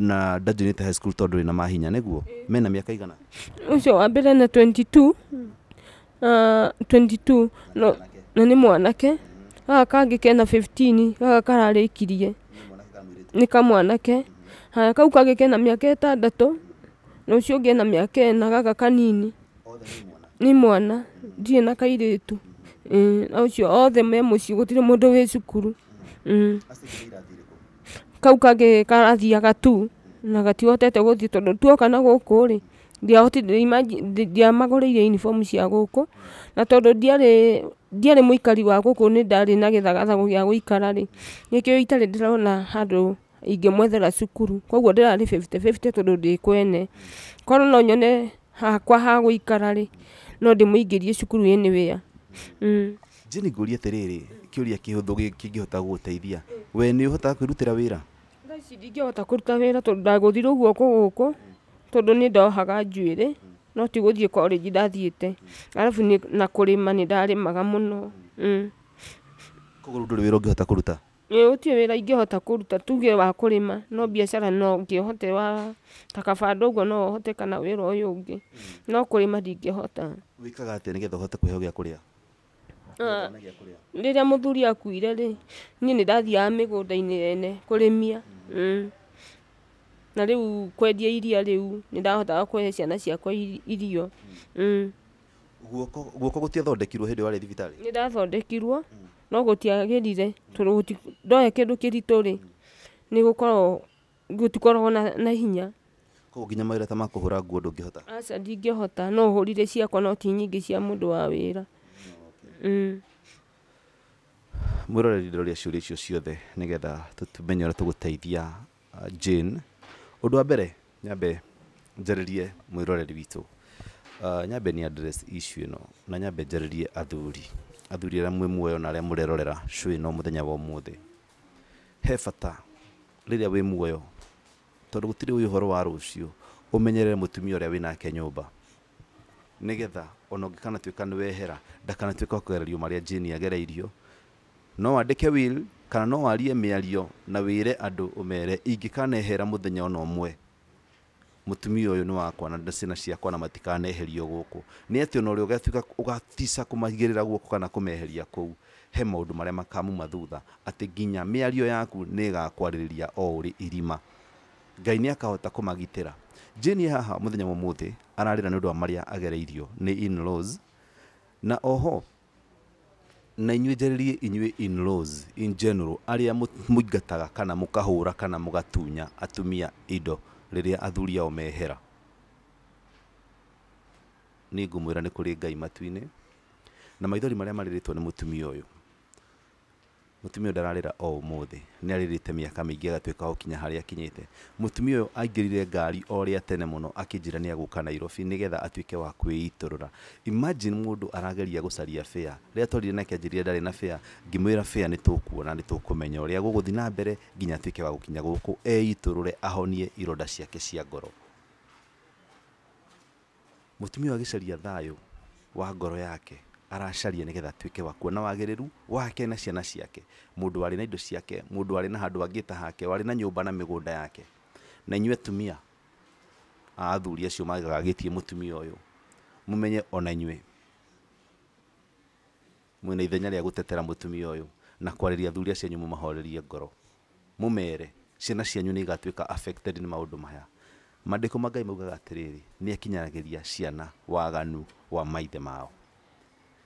na ndajoinĩte high school tondũ na mahinya nĩguo mena miaka igana ũcio wa mbere na 22 22 ah, na ni mwanake gaka kangi kena 15 gaka kararikirie ni kamwanake haya kau kangi kena miaka ĩtandatũ na ucio ũngĩ na mĩaka na gaka kanini ni mwana ndirĩ na tu na cio othe me tirä må ndå wä cukuru kau kangĩ karathiaga tu na gatihotete gũthiĩ tondũ tuoka na -rä ndiamagå rä uniform cia kå na tondå ndiarä må ikari wa kå nä ndarä na rä nä kä o itarä ndä ndĩrona handå ingĩmwethera cukuru koguo ndĩrarĩ 50-50 tondũ ndĩ kwene korwo no nyone hakwa ha ikara rĩ no ndĩmũingĩrie cukuru anywhere mm. njini ngũria atĩrĩrĩ kĩũria kĩhũthũ kĩngĩhota gũgũteithia we nĩ ũhotaga kwĩrutĩra wĩra thaici ndingĩhota kũruta wĩra tondũ ndagũthirwo guoko gũkũ tondũ nĩ ndohaga rä no ti gũthiĩ korĩnji ndathiĩte arabu na kũrĩma nĩ ndarĩmaga mũno mm. koguo rĩu ndũrĩ wĩra ũngĩhota kũruta gũtirĩ wĩra ingĩhota kũruta tuge wa kũrĩma no biacara no ngĩhote wa ta kabanda no hote kana wĩra ũyũ ũngĩ mm. no kũrĩma ndingĩhota wĩkaga atĩa nĩgetha ũhote kwĩhe ah, gĩa kũrĩa rĩrĩa mũthuri akuire rĩ niĩ nĩ ndathiaga mĩgũnda-inĩ ene kũrĩmia mm. Mm. na rĩu kwendia iria rĩu nĩ ndahotaga kũhe ciana ciakwa irio guoko gũtiathondekirwo hĩndĩ warĩ thibitarĩ nĩ ndathondekirwo no gũtiagĩrire tondũ kä kĩndũ kĩritũ rĩ nĩ gũkorwo gũtikoragwo na, na hinya koguo nginya ra ta makũhũra nguo ndũngĩhota aca hota no hũrire ciakwa no ti nyingĩ cia ndå wa wĩra mm. mwĩroreri ndĩroria ciũria icio ciothe nĩgetha tũmenye tå gå teithia å uh, ndå wa mbere nyambe njarĩrie mwä roreri witå uh, nyambe nĩ address issue na nyambe njarĩrie athuri athuri a mwä muoyo na arĩa mũrerorera cwĩ no thenya wa ũmũthĩ he bata a wä muoyo tondũ gũtirĩ å horo wa tumia å rä a wä nake nä getha ona ka nä wehera ndakanatuĩka kũgererio marä jini agereirio no wandĩke will kana no warie ario na mere ingä kanehera må thenya ona mwe mutumia uyu ni wakwa na ciana ciakwa na matikaneherio guku ni ati ona uria ugatuika ugatica kumagirira guku kana kumeheria kuu he maundu maria makamu thutha ati nginya miario yaku ni igakwaririria o uri irima ngai nä akahota kumagitira jeni haha må thenya må thä ararä ra nä å ndå wa marä a agereirio nä na oho na inyuä njarä in laws in general arä a må ingataga kana må kahå ra kana må gatunya atumia indo rĩrĩa athuri ao mehera nĩ ngũmwĩra nĩ kũrĩ ngai matu na maithori maria marĩrĩtwo nĩ mũtumia ũyũ mutumia ndararira o umuthi ni aririte miaka mingi agatuika o kinya akinyite mutumia uyu aingirire ngari oria tene muno akinjira ni aguka Nairobi nigetha atuike wa kwiitorora imagine mundu arageria gucaria fair ria twarire nake anjirire ndari na fair ngimwira fair ni tukuona ni tukumenya uria guguthi na mbere nginya atuike wa gukinya guku eiturure ahonie ironda ciake cia ngoro mutumia agicaria thayo wa ngoro yake aracaria nigetha atuike wa kuona wagiriru wake na ciana ciake mundu arĩ na indo ciake mundu arĩ na handu angĩta hake warĩ na nyũmba na mĩgũnda yake na inyuĩ tumia a athuri acio magagagĩtie mũtumia ũyũ mũmenye ona inyuĩ mwĩna ithenya rĩa gũtetera mũtumia ũyũ na kwarĩria athuri acio anyu mũmahorerie ngoro mũmere ciana cianyu nĩ igatuĩka affected nĩ maũndũ maya mandĩko ma ngai maugaga atĩrĩrĩ nĩ akinyanagĩria ciana waganu wa maithe mao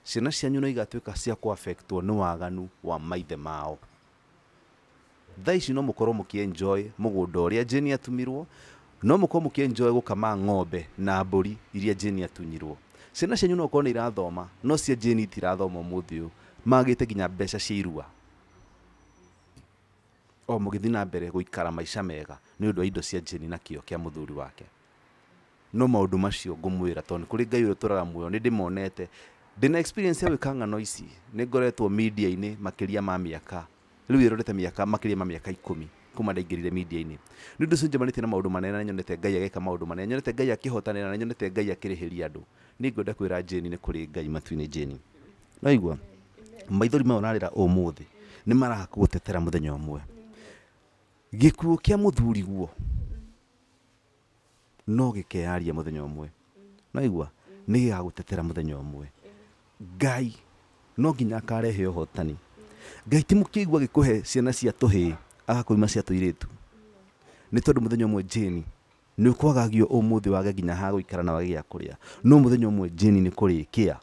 ciana cianyu no igatuĩka cia kuaffectwo nĩ waganu wa maithe mao thaa ici no mũkorwo mũkĩenjoy mũgũnda ũrĩa jeni atumirwo no mũkorwo mũkĩenjoy kama ng'ombe na mbũri iria jeni atunyirwo ciana cianyu no ũkorwo nĩ irathoma no cia jeni itirathoma ũmũthĩ ũyũ magĩte nginya mbeca cia irua o mũgĩthiĩ na mbere ikara maica mega nĩ ũndũ wa indo cia jeni na kĩo kĩa mũthuri wake no maũndũ macio ngũmwĩra tondũ nĩ kũrĩ ngai ũrĩa ũtũraga muoyo nĩ ndĩmonete ndina experience ya gwika ng'ano ici nä media ini makiria ma mä aka rä u ĩrorete mä aka makä ma mä ikumi kuma ndaingä media-inä nä ũndũ ũcio njamanä tie na maå manene na nyonete ngai ageka maå ndå manene nyonete ngai akĩhotanä ra na nyonete ngai akä rä hä ria andå nä ngwenda kwä jeni nä kå rä ngai matu-inä jeni igwa maithori mao narä ra å må thä nä maragå tetera må thenya å mwe gä kuå kä a må thuriguo no gä keyaria må thenya å tetera må thenya å ngai no nginya akarehe ũhotani ngai ti mũkĩigua gĩkũhe ciana cia tũhĩ agakwima cia tũirĩtu nĩ tondũ mũthenya mwe jeni nĩ ũkwagagio ũmũthĩ wage nginya ha gũikara na wage gĩa kũrĩa no mũthenya mwe jeni nĩ kũrĩkĩa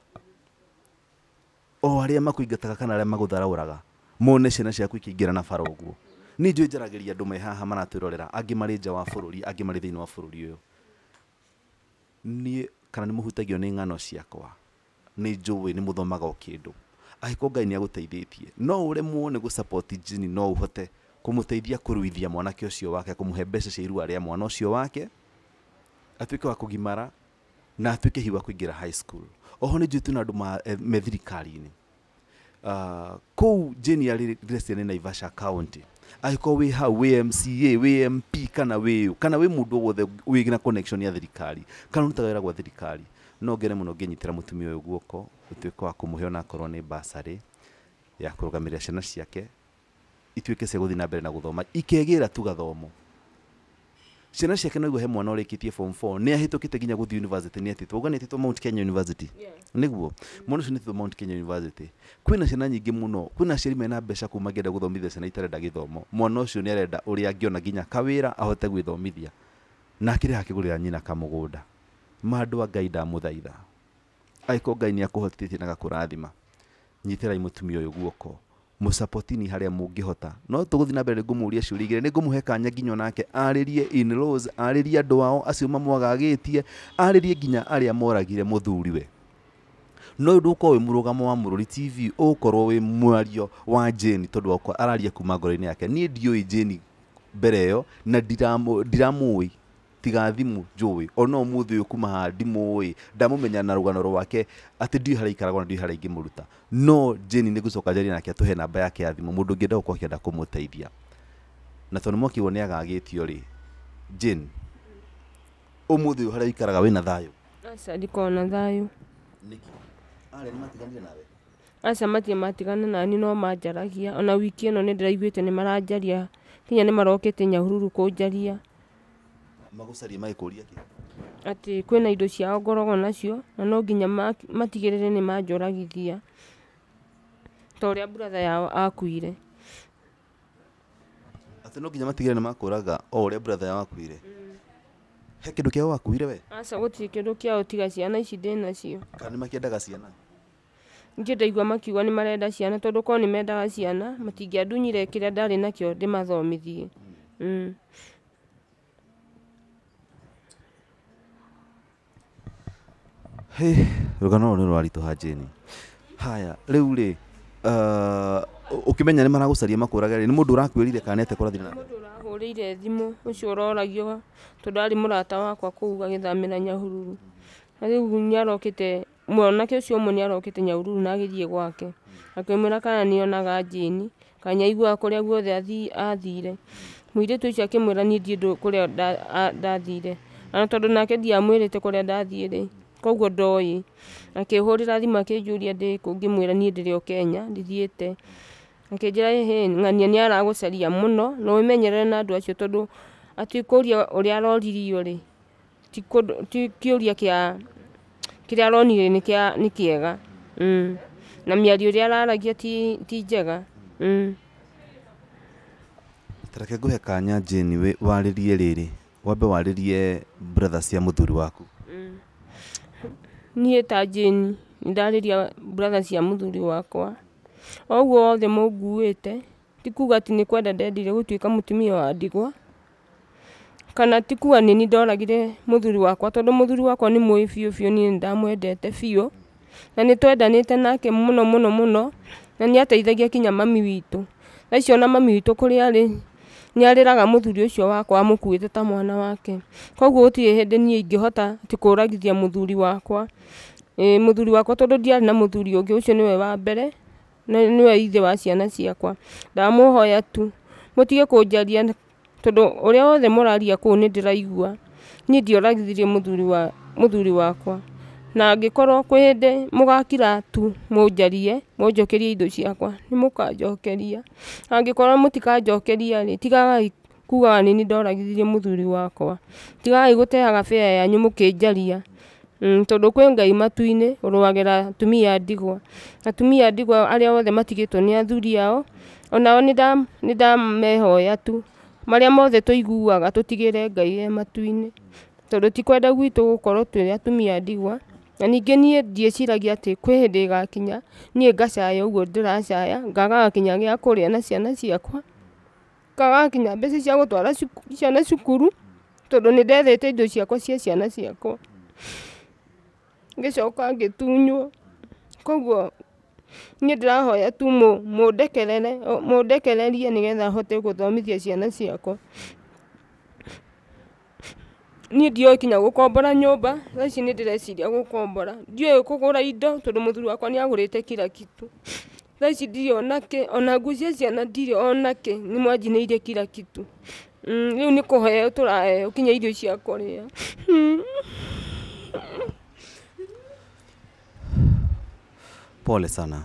o arĩa makũingataga kana arĩa magũtharaũraga mone ciana ciaku ikĩingĩra na bara ũguo nĩ njũĩ njaragĩria andũ me haha maratwĩrorera angĩ marĩ nja wa bũrũri angĩ marĩ thĩinĩ wa bũrũri ũyũ niĩ kana nĩ mũhutagio nĩ ng'ano ciakwa nä njå ä nä må thomaga o kä ndå angä ngai nä agå teithä no å remwo nä gå jini no å hote kå må teithia kå ruithia mwanake å cio wake kå må he mbeca cia irua rä a mwana å cio wake atuä ke wa kå gimara na atuä ke hiwa kå ingä school oho nä njå tu na andå eh, me thirikari-inä uh, ah, kå u jini arä ciana naivasha county angäkorwo wä hau wä mca wä mp kana wä kana wä må ndå wothe wä na connection ya thirikari kana å rutaga wä ra gwa thirikari no ngene muno nginyitira mutumi oyo guoko utweko wa kumuhe ona akorwo ni ya kurugamirira ciana ciake itweke se guthii na mbere na guthoma ikegira tu gathomo ciana ciake noigua he mwana ũrĩkĩtie form 4 nĩ ahitukite ginya guthi university nĩ etĩtwo ũguo nĩ etĩtwo Mount Kenya University yeah. nĩguo mwana ũcio nĩ etĩtwo Mount Kenya University kwina ciana nyingĩ muno kwina aciari mena mbeca kuma ngenda gũthomithia ciana itarenda githomo mwana ũcio ni arenda ũrĩa angiona ginya kawira ahote gwithomithia na akĩrĩ hakigurira nyina kamugunda madwa ngai ndamuthaitha aiko ngai nä akåhotithätie na gakårathima nyitä rai må tumia å yå guoko må harä a hota no tå na mbere ngumuria ngå må ria nä ngå må kanya nginya nake arä in arä rie andå ao acio mamwagagä tie arä rie nginya arä a moragire må no ndu uko wi murugamo wa mururi tv ukorwo wi mwario wa jeni tondu akwa araria kuma ngoro-ini yake ni ndiũi jeni mbere yo na ndiramuĩ tiga thimu njũĩ ona ũmũthĩ ũyũ kuma haha ndimũĩ ndamũmenya na rũgano rwake atĩ ndiũĩ harĩa aikaragwo na ndiũĩ harĩa ingĩmũruta no jeni nĩ gũcoka njaria nake atũhe namba yake ya thimũ mũndũ ũngĩenda gũkorwo akĩenda kũmũteithia na tondũ mwakiguo nĩ agagĩtio rĩ jane ũmũthĩ ũyũ harĩa ũikaraga wĩna thayũ aca ndikoragwo na thayũ nĩkĩ arĩa nĩ matiganire nawe aca matirĩ matigana ni no manjaragia ona wiki ĩno nĩ ndĩraiguĩte nĩ maranjaria kinya nĩ marokĩte nyahururu kũnjaria magucaria magĩkũria kĩ atĩ kwĩna indo ciao ngoragwo nacio na no nginya matigĩrĩre nĩ manjũragithia ta ũrĩa buratha yao akuire atĩ no nginya matigĩrĩre nĩ makũraga o ũrĩa buratha yao akuire he kĩndũ kĩao akuire we aca gũtirĩ kĩndũ kĩao tiga ciana ici ndĩnacio kana nĩ makĩendaga ciana ngä ndaigua makiuga nä marenda ciana tondå korwo nä mendaga ciana matingĩandunyire kĩrĩa ndarĩ nakĩo ndĩmathomithie mm. mm. rũgano rũu nĩ rwaritũha njĩni haya rĩu rĩ uh, ũkĩmenya nĩ maragũcaria makũrage rĩ nĩ mũndũ ũrakwĩrire kana nĩ atekũrathire na mũndũ ũrahũrĩire thimũ ũcio ũroragio tondũ arĩ mũrata wakwa kũu agĩthamĩra nyahururu na rĩu nĩ arokĩte mwanake ũcio ũmwe nĩ arokĩte nyahururu na agĩthiĩ gwake akĩmwĩra kana nĩ onaga njĩni kana nĩ aiguaga kũrĩa guothe athire mũirĩtu ũcio akĩmwĩra niĩ ndiũĩ kũrĩa ndathire ona tondũ nake ndiamwĩrĩte kũrĩa ndathiĩ rĩ koguo ndoĩ akĩhũrĩra thimũ akĩnjũria ndĩ kũ ngĩmwĩra niĩ ndĩrĩ o Kenya ndithiĩte akĩnjĩra ĩhĩ ng'ania nĩ aragũcaria mũno na wĩmenyerere na andũ acio tondũ atĩ kũũria ũrĩa aroririo rĩ ti kũndũ ti kĩũria kĩa kĩrĩa aronire ni kĩa nĩ kĩega mm. na mĩario ĩrĩa araragia ti ti njega mm. reke he kanya Jane warĩrie rĩrĩ wambe warĩrie brother cia mũthuri waku niä ta njäni nä ndarä ria brthacia må thuri wakwa oguo wothe månguä te tikugati nä kwenda ndendeire gå tuä ka må tumia wa ndigwa kana tikuganini ndoragire må thuri wakwa tondå må thuri wakwa nä måä biå biå niä nä ndamwendete biå na nä twendanä te nake må no må no må no na nä ateithagia kinyamami witå ha icio na mami witå kå rä arä Nĩarĩraga muthuri ucio wakwa amukuite ta mwana wake. Koguo gũtirĩ hende niĩ ingihota tikuragithia muthuri wakwa. e, muthuri wakwa tondu ndiarĩ na mũthuri ũngĩ, ũcio we wa mbere, na we ithe wa ciana ciakwa. ndamuhoya tu, mũtige kũnjaria tondũ ũrĩa wothe mũraria ni ndiraigua Niĩ ndioragithirie muthuri wa muthuri wakwa na angikorwo kwĩ hĩndĩ mũgakira tu mũnjarie mũnjokerie indo ciakwa nĩmũkanjokeria angĩkorwo mũtikanjokeria-rĩ tigagai kugaga ni niĩ ndoragithirie muthuri wakwa tigagai gũteaga fea yanyu mũkĩnjaria mm, tondũ kwĩ Ngai matu ngai ũrũagĩra atumia tumia ndigwa atumia a ndigwa arĩa othe matigĩtwo athuri ao onao nĩ ndamehoya tu marĩa mothe tũiguaga tũtigĩre Ngai e matu ngai tondũ ti kwenda gwitũ gũkorwo twĩ atumia ndigwa na ningä niä ndiäciragia atä kwä hä ndä gakinya niä ngacaya å guo ũguo ndĩracaya, ngagaga kinya rä a na ciana ciakwa, ngagaga kinya mbeca cia gå twara ciana cukuru, tondå nä ndethä te indo ciakwa cia ciana ciakwa. ngä ngä coka tunywo koguo kwoguo ndä rahoya tu må ndekererie nä getha hote gå thomithia ciana ciakwa. niĩ ndioĩ kinya gũkombora nyũmba thaa ici nĩ ndĩreciria gũkombora ndioĩ kũgũra indo tondũ mũthuri wakwa nĩ agũrĩte kira kitu Tha ici ndirĩ ona kĩ ona nguo cia ciana ndirĩ ona kĩ nĩ mwanjinĩirie kira kitu mm, rĩu nĩ kũheo tũraheo kinya irio cia kũrĩa pole sana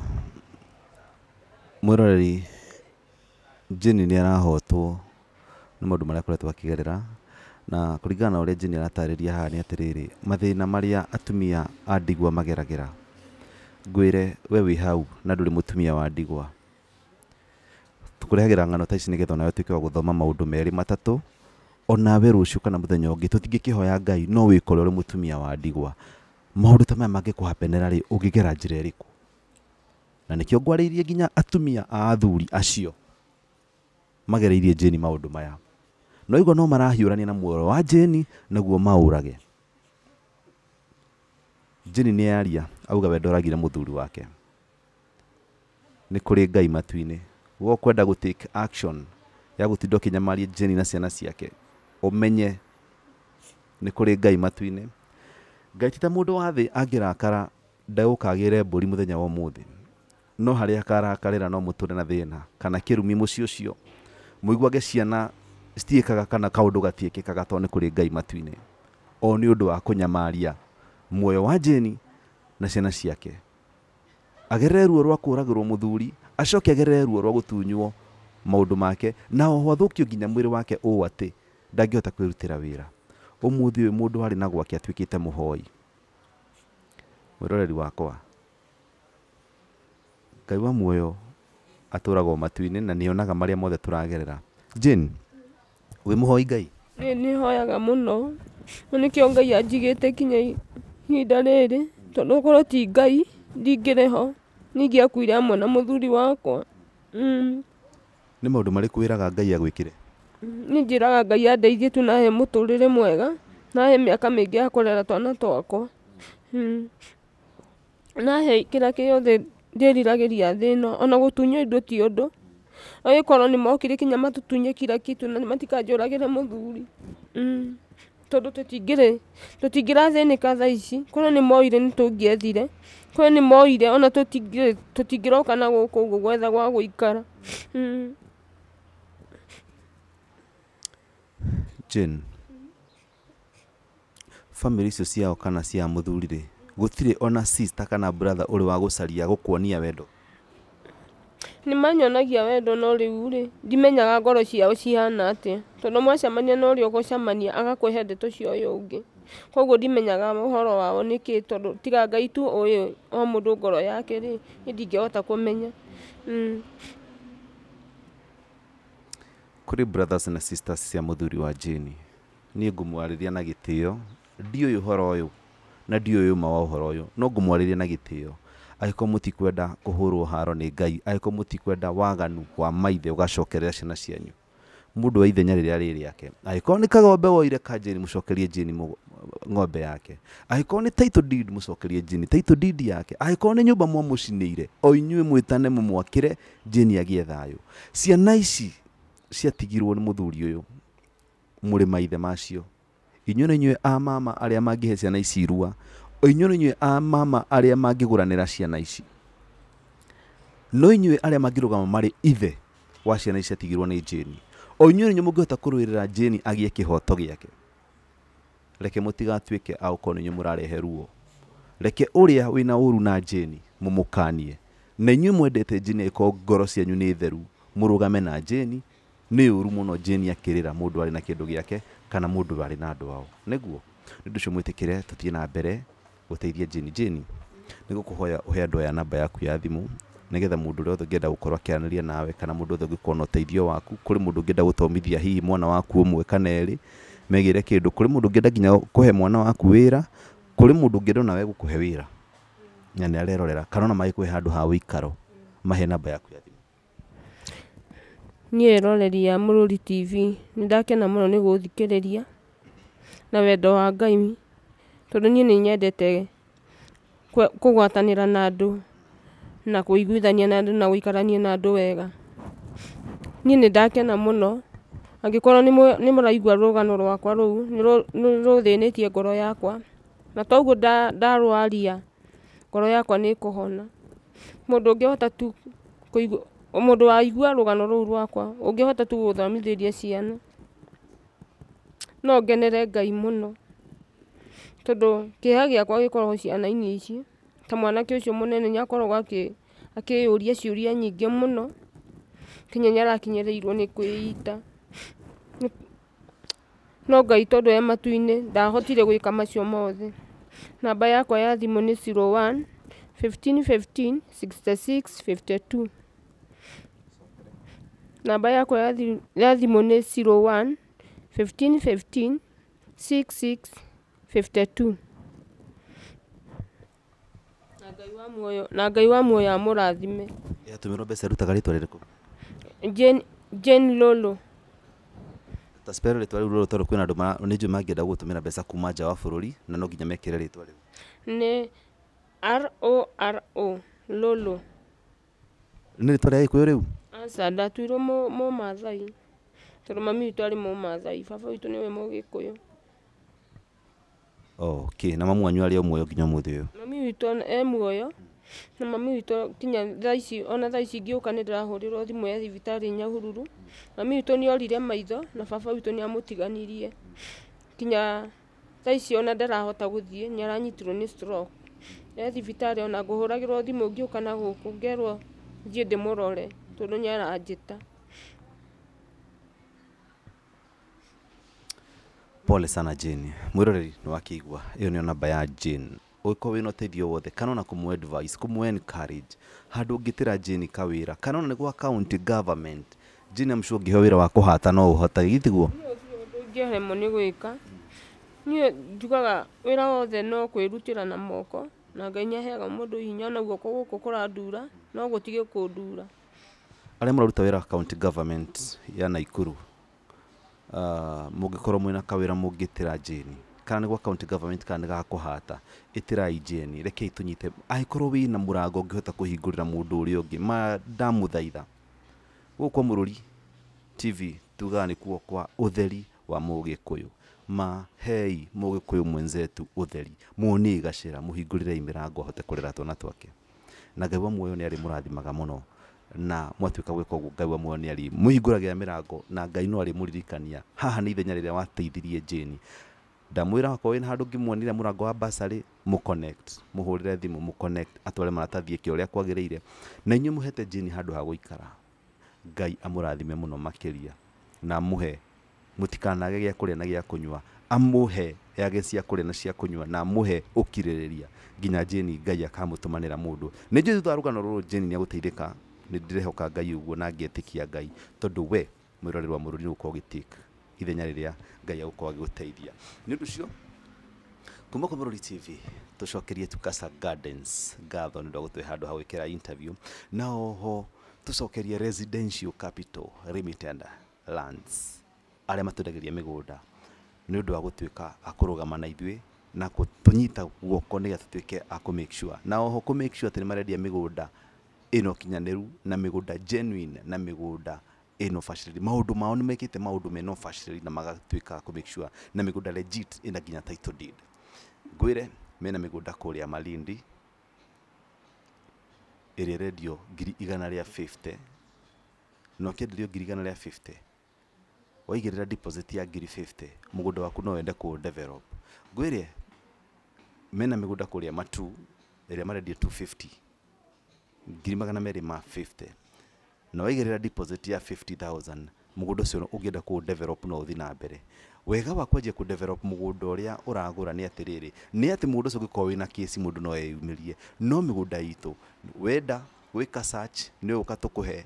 mwĩroreri jini nĩ arahotwo nĩ maũndũ marĩa akoretwo akĩgerera na kũringana na ũrĩa jeni aratarĩria haha nĩ atĩrĩrĩ mathĩna marĩa atumia a ndigwa mageragĩra ngwĩre we wĩ hau na ndũrĩ mũtumia wa ndigwa tũkũrehagĩra ng'ano ta ici nĩgetha nawe tuĩke wa gũthoma maũndũ merĩ matatũ onawe rũciũ kana mũthenya ũngĩ tũtingĩkĩhoya ngai no wĩkore ũrĩ mũtumia wa ndigwa maũndũ ta maya mangĩkũhapenera rĩ ũngĩgera njĩra ĩrĩkũ na nĩkĩo ngwarĩirie nginya atumia a athuri acio magereirie jeni maũndũ maya noigua no marahiurania na muoro wa jeni naguo maurage jeni ni aria auga we ndoragire muthuri wake ni kuri ngai matu wo kwenda gå take action ya gå tinda jeni na ciana ciake å ni kuri ngai matu ngai tita ta ndå wa thä angä rakara ndegå kagä mbå wa må thä no harä a karakarä no muture tå re na thä na kana kä rumi må cio må iguage ciana citiĩkaga kana kaundu gatiĩkĩkaga tondũ nĩ kũrĩ ngai matuinä o o å ndå wa nyamaria muoyo wa jeni na ciana ciake agerere ruo rwa kũũragĩrwo mũthuri acoke agerere ruo rwa gũtunywo maũndũ make na oho athũkio nginya mwĩrĩ wake ũũ atĩ ndangĩhota kwĩrutĩra wĩra ũmũthĩ ũyũ mũndũ arĩ na gwake atuĩkĩte mũhoi mwĩroreri wakwa ngai wa muoyo atũraga matu-inĩ na marä a mothe tũragerera jane wä må hoi ngai nä hoyaga må no na nä kä o ngai anjigä te kinya ihinda rä rä tondå å korwo ti ngai ndingä rä ho ningä akuire amwe na må thuri wakwa mm. nä maå ndå marä kwä raga ngai agwä kä re mm, nä njä raga ngai andeithie tu nahe må tå rä re mwega nahe mä aka mä ngä ya kå rera twana twakwa mm. nahe kä ra kä othe ndä riragä ria thä no ona gå tunywo indo ti å ndå Agĩkorwo nĩmokire kinya matũtunye kira kitu na rä tå tingä tondũ tũtingĩrĩ tũtingĩrathĩnĩka thaa ici kũrĩ nĩmoire nĩtũngĩethire nä moire ona tũtingĩrĩ tũtingĩroka na å guo gwetha gwa gå ikara Jane bamĩrĩ icio ciao kana cia rä gå tirä ona sister kana brother ũrĩ wa gå kuonia wendo nĩ manyonagia wendo no rĩu rĩ ndimenyaga ngoro ciao cihana atĩa tondũ mwacemania na ũrĩa ũgũcemania agakũhe ndeto cia ũyũ ũngĩ koguo ndimenyaga ũhoro wao nĩkĩĩ tondũ tiga ngai tu ũyũ o mũndũ ngoro yake rĩ niĩ ndingĩhota kũmenya mm. kũrĩ brothers na sisters cia mũthuri wa jeni niĩ ngũmwarĩria na gĩtĩo ndiũĩ ũhoro ũyũ na ndiũĩ ũma wa ũhoro ũyũ no ngũmwarĩria na gĩtĩo angĩkorwo mũtikwenda kũhũrwo haro nĩ ngai angĩkorwo mũtikwenda waganu wa maithe ũgacokerera ciana cianyu mũndũ wa ithenya rĩrĩa rĩ rĩake angĩkorwo nĩ kagombe woire kanjĩni mũcokerie jini ng'ombe yake angĩkorwo nĩ title deed mũcokerie jini title deed yake angĩkorwo nĩ nyũmba mwamũcinĩire o inyuĩ mwĩtane mũmwakĩre jini agĩe thayũ ciana ici ciatigirwo nĩ mũthuri ũyũ mũrĩ maithe macio inyuĩ na inyuĩ a mama arĩa mangĩhe ciana ici irua inyuĩ nĩ a mama arĩa mangĩgũranĩra ciana ici no inyuĩ arĩa mangĩrũgama marĩ ithe wa ciana ici atigirwo nĩ jeni o inyuĩ nĩ nyuĩ mũngĩhota kũrũĩrĩra jeni agĩe kĩhoto gĩake reke mũtigatuĩke agũkorwo nĩ nyuĩ mũrarehe ruo reke ũrĩa wĩna ũru na jeni mũmũkanie na inyuĩ mwendete jeni agĩkorwo ngoro cianyu nĩ theru mũrũgame na jeni nĩ ũru mũno jeni akĩrĩra mũndũ arĩ na kĩndũ gĩake kana mũndũ arĩ na andũ ao nĩguo nĩ ũndũ ũcio mwĩtĩkĩre tũthiĩ na mbere gũteithia jini jini nä gå kå hoya å he andå aya namba yaku ya thimå a mũndũ ũrĩa wothe ũngĩenda gũkorwo akĩaranĩria nawe kana mũndũ gä ũngĩkorwo na teithio waku kũrĩ mũndũ gå gũthomithia hihi mwana waku ũmwe kana erĩ megĩre kĩndũ kũrĩ mũndũ ngenda nginya he mwana waku wĩra kũrĩ mũndũ ũngĩenda nawe gũkũhe wĩra na nĩ arerorera kana ona magĩkũhe handũ ha ũikaro mahe namba yaku ya thimũ niĩ eroreri a Mũrũri TV nä ndakena thikä rä ria na wendo wa Ngai tondũ niĩ gwatanä kũgwatanĩra na andũ, na kũiguithania na andũ na gũikarania na andũ wega. Niĩ nä mũno, angĩkorwo rå rũgano rwakwa rũu, tie ngoro yakwa, na toguo ndarwaria, ngoro yakwa nĩĩkũhona. Mũndũ ũngĩhota tu mũndũ waigua rũgano rũu rwakwa, ũngĩhota tu gũthomithĩria ciana, no ngenere Ngai mũno tondũ kĩeha gĩakwa gĩkoragwo ciana-inĩ ici ta mwanake ũcio mũnene nĩakoragwo akĩyũria ciũria nyingĩ mũno nginya nĩarakinyĩrĩirwo nĩ kwĩita no Ngai tondũ e matu-inĩ ndahotire gwĩka macio mothe namba yakwa ya thimũ nĩ 01 1515 6652 namba yakwa ya thimũ nĩ 01 1515 66 na ngai wa muoyo rathime atå mä rwo mbeca rä ĩrutaga rĩtwa rĩrĩkũ jane lolo ta spell rĩtwa rĩu rũrũ tondũ kwĩna andũ nĩ tå mä ra mbeca kuma nja wa bå rå ri na no nginya mekĩre rĩtwa rĩu nĩ roro lolo nĩ rĩtwa rĩa gĩkũyũ rĩu aca ndatuirwo mathai tondå mami witũ arĩ mũmathai baba witũ kå yå Oh, okay na mamu wanyu arĩ o muoyo nginya må thä mami witũ e muoyo na mami witũ nginya tha ici ona thaa ici ngĩũka rä rwo thimå ya thibitarä nyahururu mami witå nä orire maitho na baba nä amå tiganirie nginya thaa ici ona ndarahota thiä nä aranyitirwo nĩ stroke e thibitarĩ ona ngä å ngĩũka na gũkũ ngerwo rore tondå nä aranjä ta pole sana Jane mwiroreri ni wakigwa iyo nä namba ya Jane uko wina uteithio wothe kana ona kumu advice kumu encourage handu ngitira Jane kawira kana ona ni gwa county government Jane amshu ngiheo wira wa kuhata no uhota githiguo ngĩaremwo nĩ gwĩka niĩ njugaga wĩra wothe no kwĩrutĩra na moko na ngai nĩaheaga mũndũ hinya na guoko gũkũ kũrandura no gutige kũndura arĩa mararuta wĩra county government ya naikuru Ah, mugikoro mwina kawira mugitira jeni kana niguo county government kana ga kuhata itira ijeni reke itunyite tunyite wi na murago ngihota kuhingurira mundu uri ungi ma damu thaitha guko mururi tv tugani kuo kwa utheri wa mugikuyu ma hei mugikuyu mwenzetu utheri muoni gashira muhingurira imirango hote kurera twana twake na ngai muoyo ni ari murathimaga muno na mwatuika gwika guo ngai wa muoyo ni ari muhinguragira mirango na ngai no ari muririkania haha ni ithenya riria wateithirie jeni ndamwira akorwo wina handu ngimuonire murango wa basari muconnect muhurire thimu muconnect atware maratathi eke uria kwagiriire na inyuĩ muhete jeni handu ha guikara ngai amurathime muno makiria na muhe mutikanage gĩa kũrĩa na gĩa kũnyua amuhe yage cia kũrĩa na cia kũnyua na muhe ũkirĩrĩria nginya jeni ngai akamũtũmanĩra mũndũ nĩ njũĩ thutha wa rũgano rũrũ jeni nĩ agũteithĩka nä ndä rehoka ngai å na ngietikia kia ngai tondå we mwä mururi rwa må rå nä gå korwo gä ithenya rä ngai agå korwo agä gå teithia kuma kwa Mũrũri TV tucokerie Tukasa Gardens gatho nä ndagå twä handå ha gwä interview na oho tucokerie residential capital limited lands arĩa matwendagĩria mĩgũnda nĩ ũndũ wa gũtuĩka akũrũgama na ithuĩ na tũnyita guoko nĩgetha tũtuĩke a make sure na oho kũ make sure atĩ nĩ marendia mĩgũnda ino kinyaneru na mä genuine na mä gå nda ino facility maundu mao mekite maudu meno facility na magatuika ku make sure na migunda legit ina ginya title deed ngwire mena migunda kuria malindi iri redio giri igana ria 50 no kienderio giri igana ria 50 waigirira deposit ya giri 50 mugunda waku no wende ku develop ngwire mena migunda kuria matu iria marendia 250 ngiri magana merĩ ma 50 na waigĩrĩra deposit ya 50000 mũgũnda ũcio ũngĩenda kũ develop no ũthiĩ na mbere wega wa kwenjia ku develop mũgũnda ũrĩa ũragũra nĩ atĩrĩrĩ nĩ atĩ mũgũnda ũcio ũngĩkorwo wĩna case mũndũ no eyumĩrie no mĩgũnda itũ wenda gwĩka search nĩ ũka tũkũhe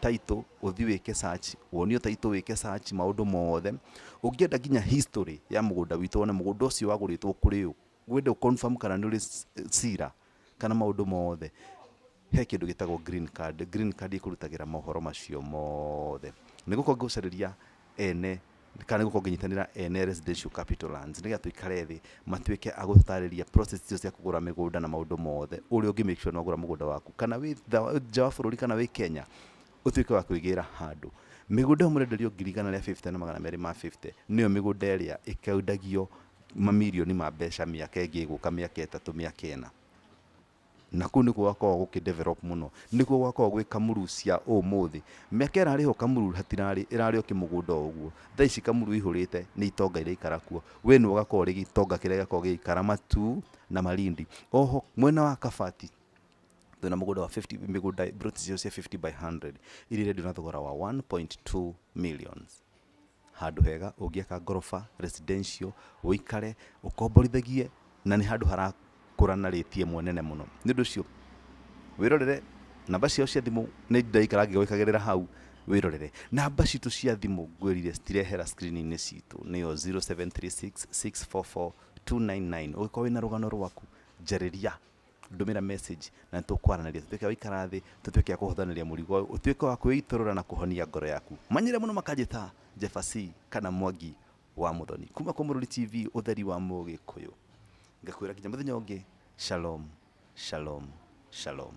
title ũthiĩ wĩke search wonio title wĩke search maũndũ mothe ũngĩenda nginya history ya mũgũnda witũ ona mũgũnda ũcio wagũrĩtwo kũrĩ ũ confirm kana nĩ ũrĩ kana maũndũ mothe he kä ndå gä tagwo ikå rutagä ra mohoro macio mothe nä gå korwo ngåcarä ene kana nä gå korwo ngä ene residential capital lands nä getha tå ikare thä matuä a gå tarä ria icio cia kå gå ra mä gå nda na maå ndå mothe å rä a å ngä make sure no gå ra må gå nda waku kana wä nja wa bå rå ri kana wä kenya å tuä ke wa kwä gä ra handå mä gå nda ä yo må renderio rä a na magana merä ma nä yo mä gå nda ä rä a ä kaundagio mamirioni ma mbeca mä aka ä ngä gå ka mä aka ätatå mä aka ena na kå u nä guo gakoragwo gå kä må nä guo gakoragwo gwä kamuru cia å må thä mä aka ä rarä ho kamuru hatirarä ä rarä o kä må gå nda å guo tha ici kamuru ihå rä te nä itonga irä ikara kuo we nä gakorwo rä gitonga itonga kä rä a gakorwo gä ikara matu na marindi oho mwena wa kabati twina mugunda wa 50 migunda brot cio cia 50 by 100 iria irendio na thogora wa 1.2 millions handå hega å ngä aka ngoroba residential å ikare å komborithagie na nä handå kuranarĩtie mwenene muno ni ndu cio wirorere namba cio cia ni nĩ ndaikarangiga wĩkagĩrĩra hau wirorere namba citũ cia thimũ ngwĩrire citirehera skrini-inĩ citũ nĩyo 0736644299 ũgĩkorwo wina rugano rwaku njarĩria ndũmĩra message na tũkwaranĩria tũtuĩke waikara thĩ tũtuĩke akũhothanĩria mũrigo ũyũ ũtuĩke wa kwĩitũrũra na kuhonia ngoro yaku manyire muno makajita jefasi kana mwagi wa mũthoni kuma kũmũrũri tv ũtheri wa mũgĩkũyũ ngakwira nginya muthenya ungi shalom shalom shalom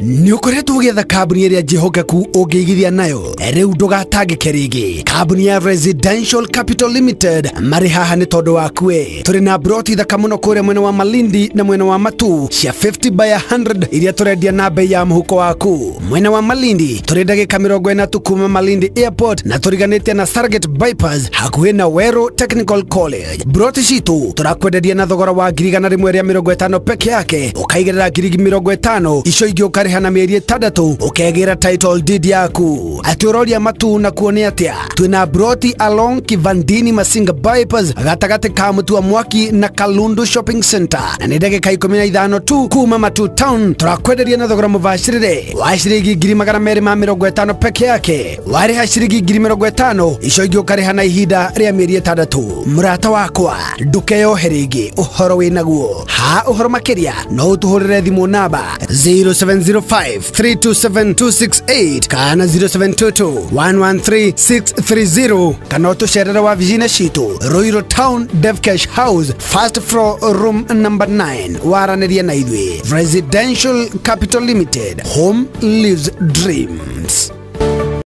nä å koretwo å gäetha kambuni ä rä a njähokeku å ngä igithia nayo rä u ndågatangä ke rä ngä kambuni ya residential capital limited marä haha nä tondå wakue tå rä na broti thaka må no kå rä mwena wa malindi na mwena wa matu cia 50 by 100 iria tå rendia na mbei ya må huko waku mwena wa malindi tå rä ndagä ka mä rongo ä malindi airport na tå riganä tie na sarget bypass hakuhä na wero technical college broti citå tå rakwenderia na thogora wa ngirigana rä mwe rä a mä rongo ä tano peke yake å kaigä rä ra ngirigi mä rongo ä tano icio ingä å ũkarĩha na mieri ĩtandatũ ukegira title deed yaku atwĩroria matu na kuone atĩa twĩna broti along kivandini masinga bypass gatagatĩ ka mũtua mwaki na kalundu shopping center na nĩ ndagĩka ikũmi na ithano tu kuma matu town tũrakwenderia na thogora mũbacĩrĩre wa ciringi ngiri magana meri ma mĩrongo ĩtano peke yake warĩha ciringi ngiri mĩrongo ĩtano icio ingĩ ũkarĩha na ihinda rĩa mĩeri ĩtandatũ mũrata wakwa ndukeyohe rĩngĩ ũhoro wĩnaguo ha ũhoro makĩria no ũtũhũrĩre thimũ namba 070 0723272668 kana 0722113630 kana utusherera wa vijina shitu roiro town devcash house first floor room number 9 waraniria na ithuĩ residential capital limited home lives dreams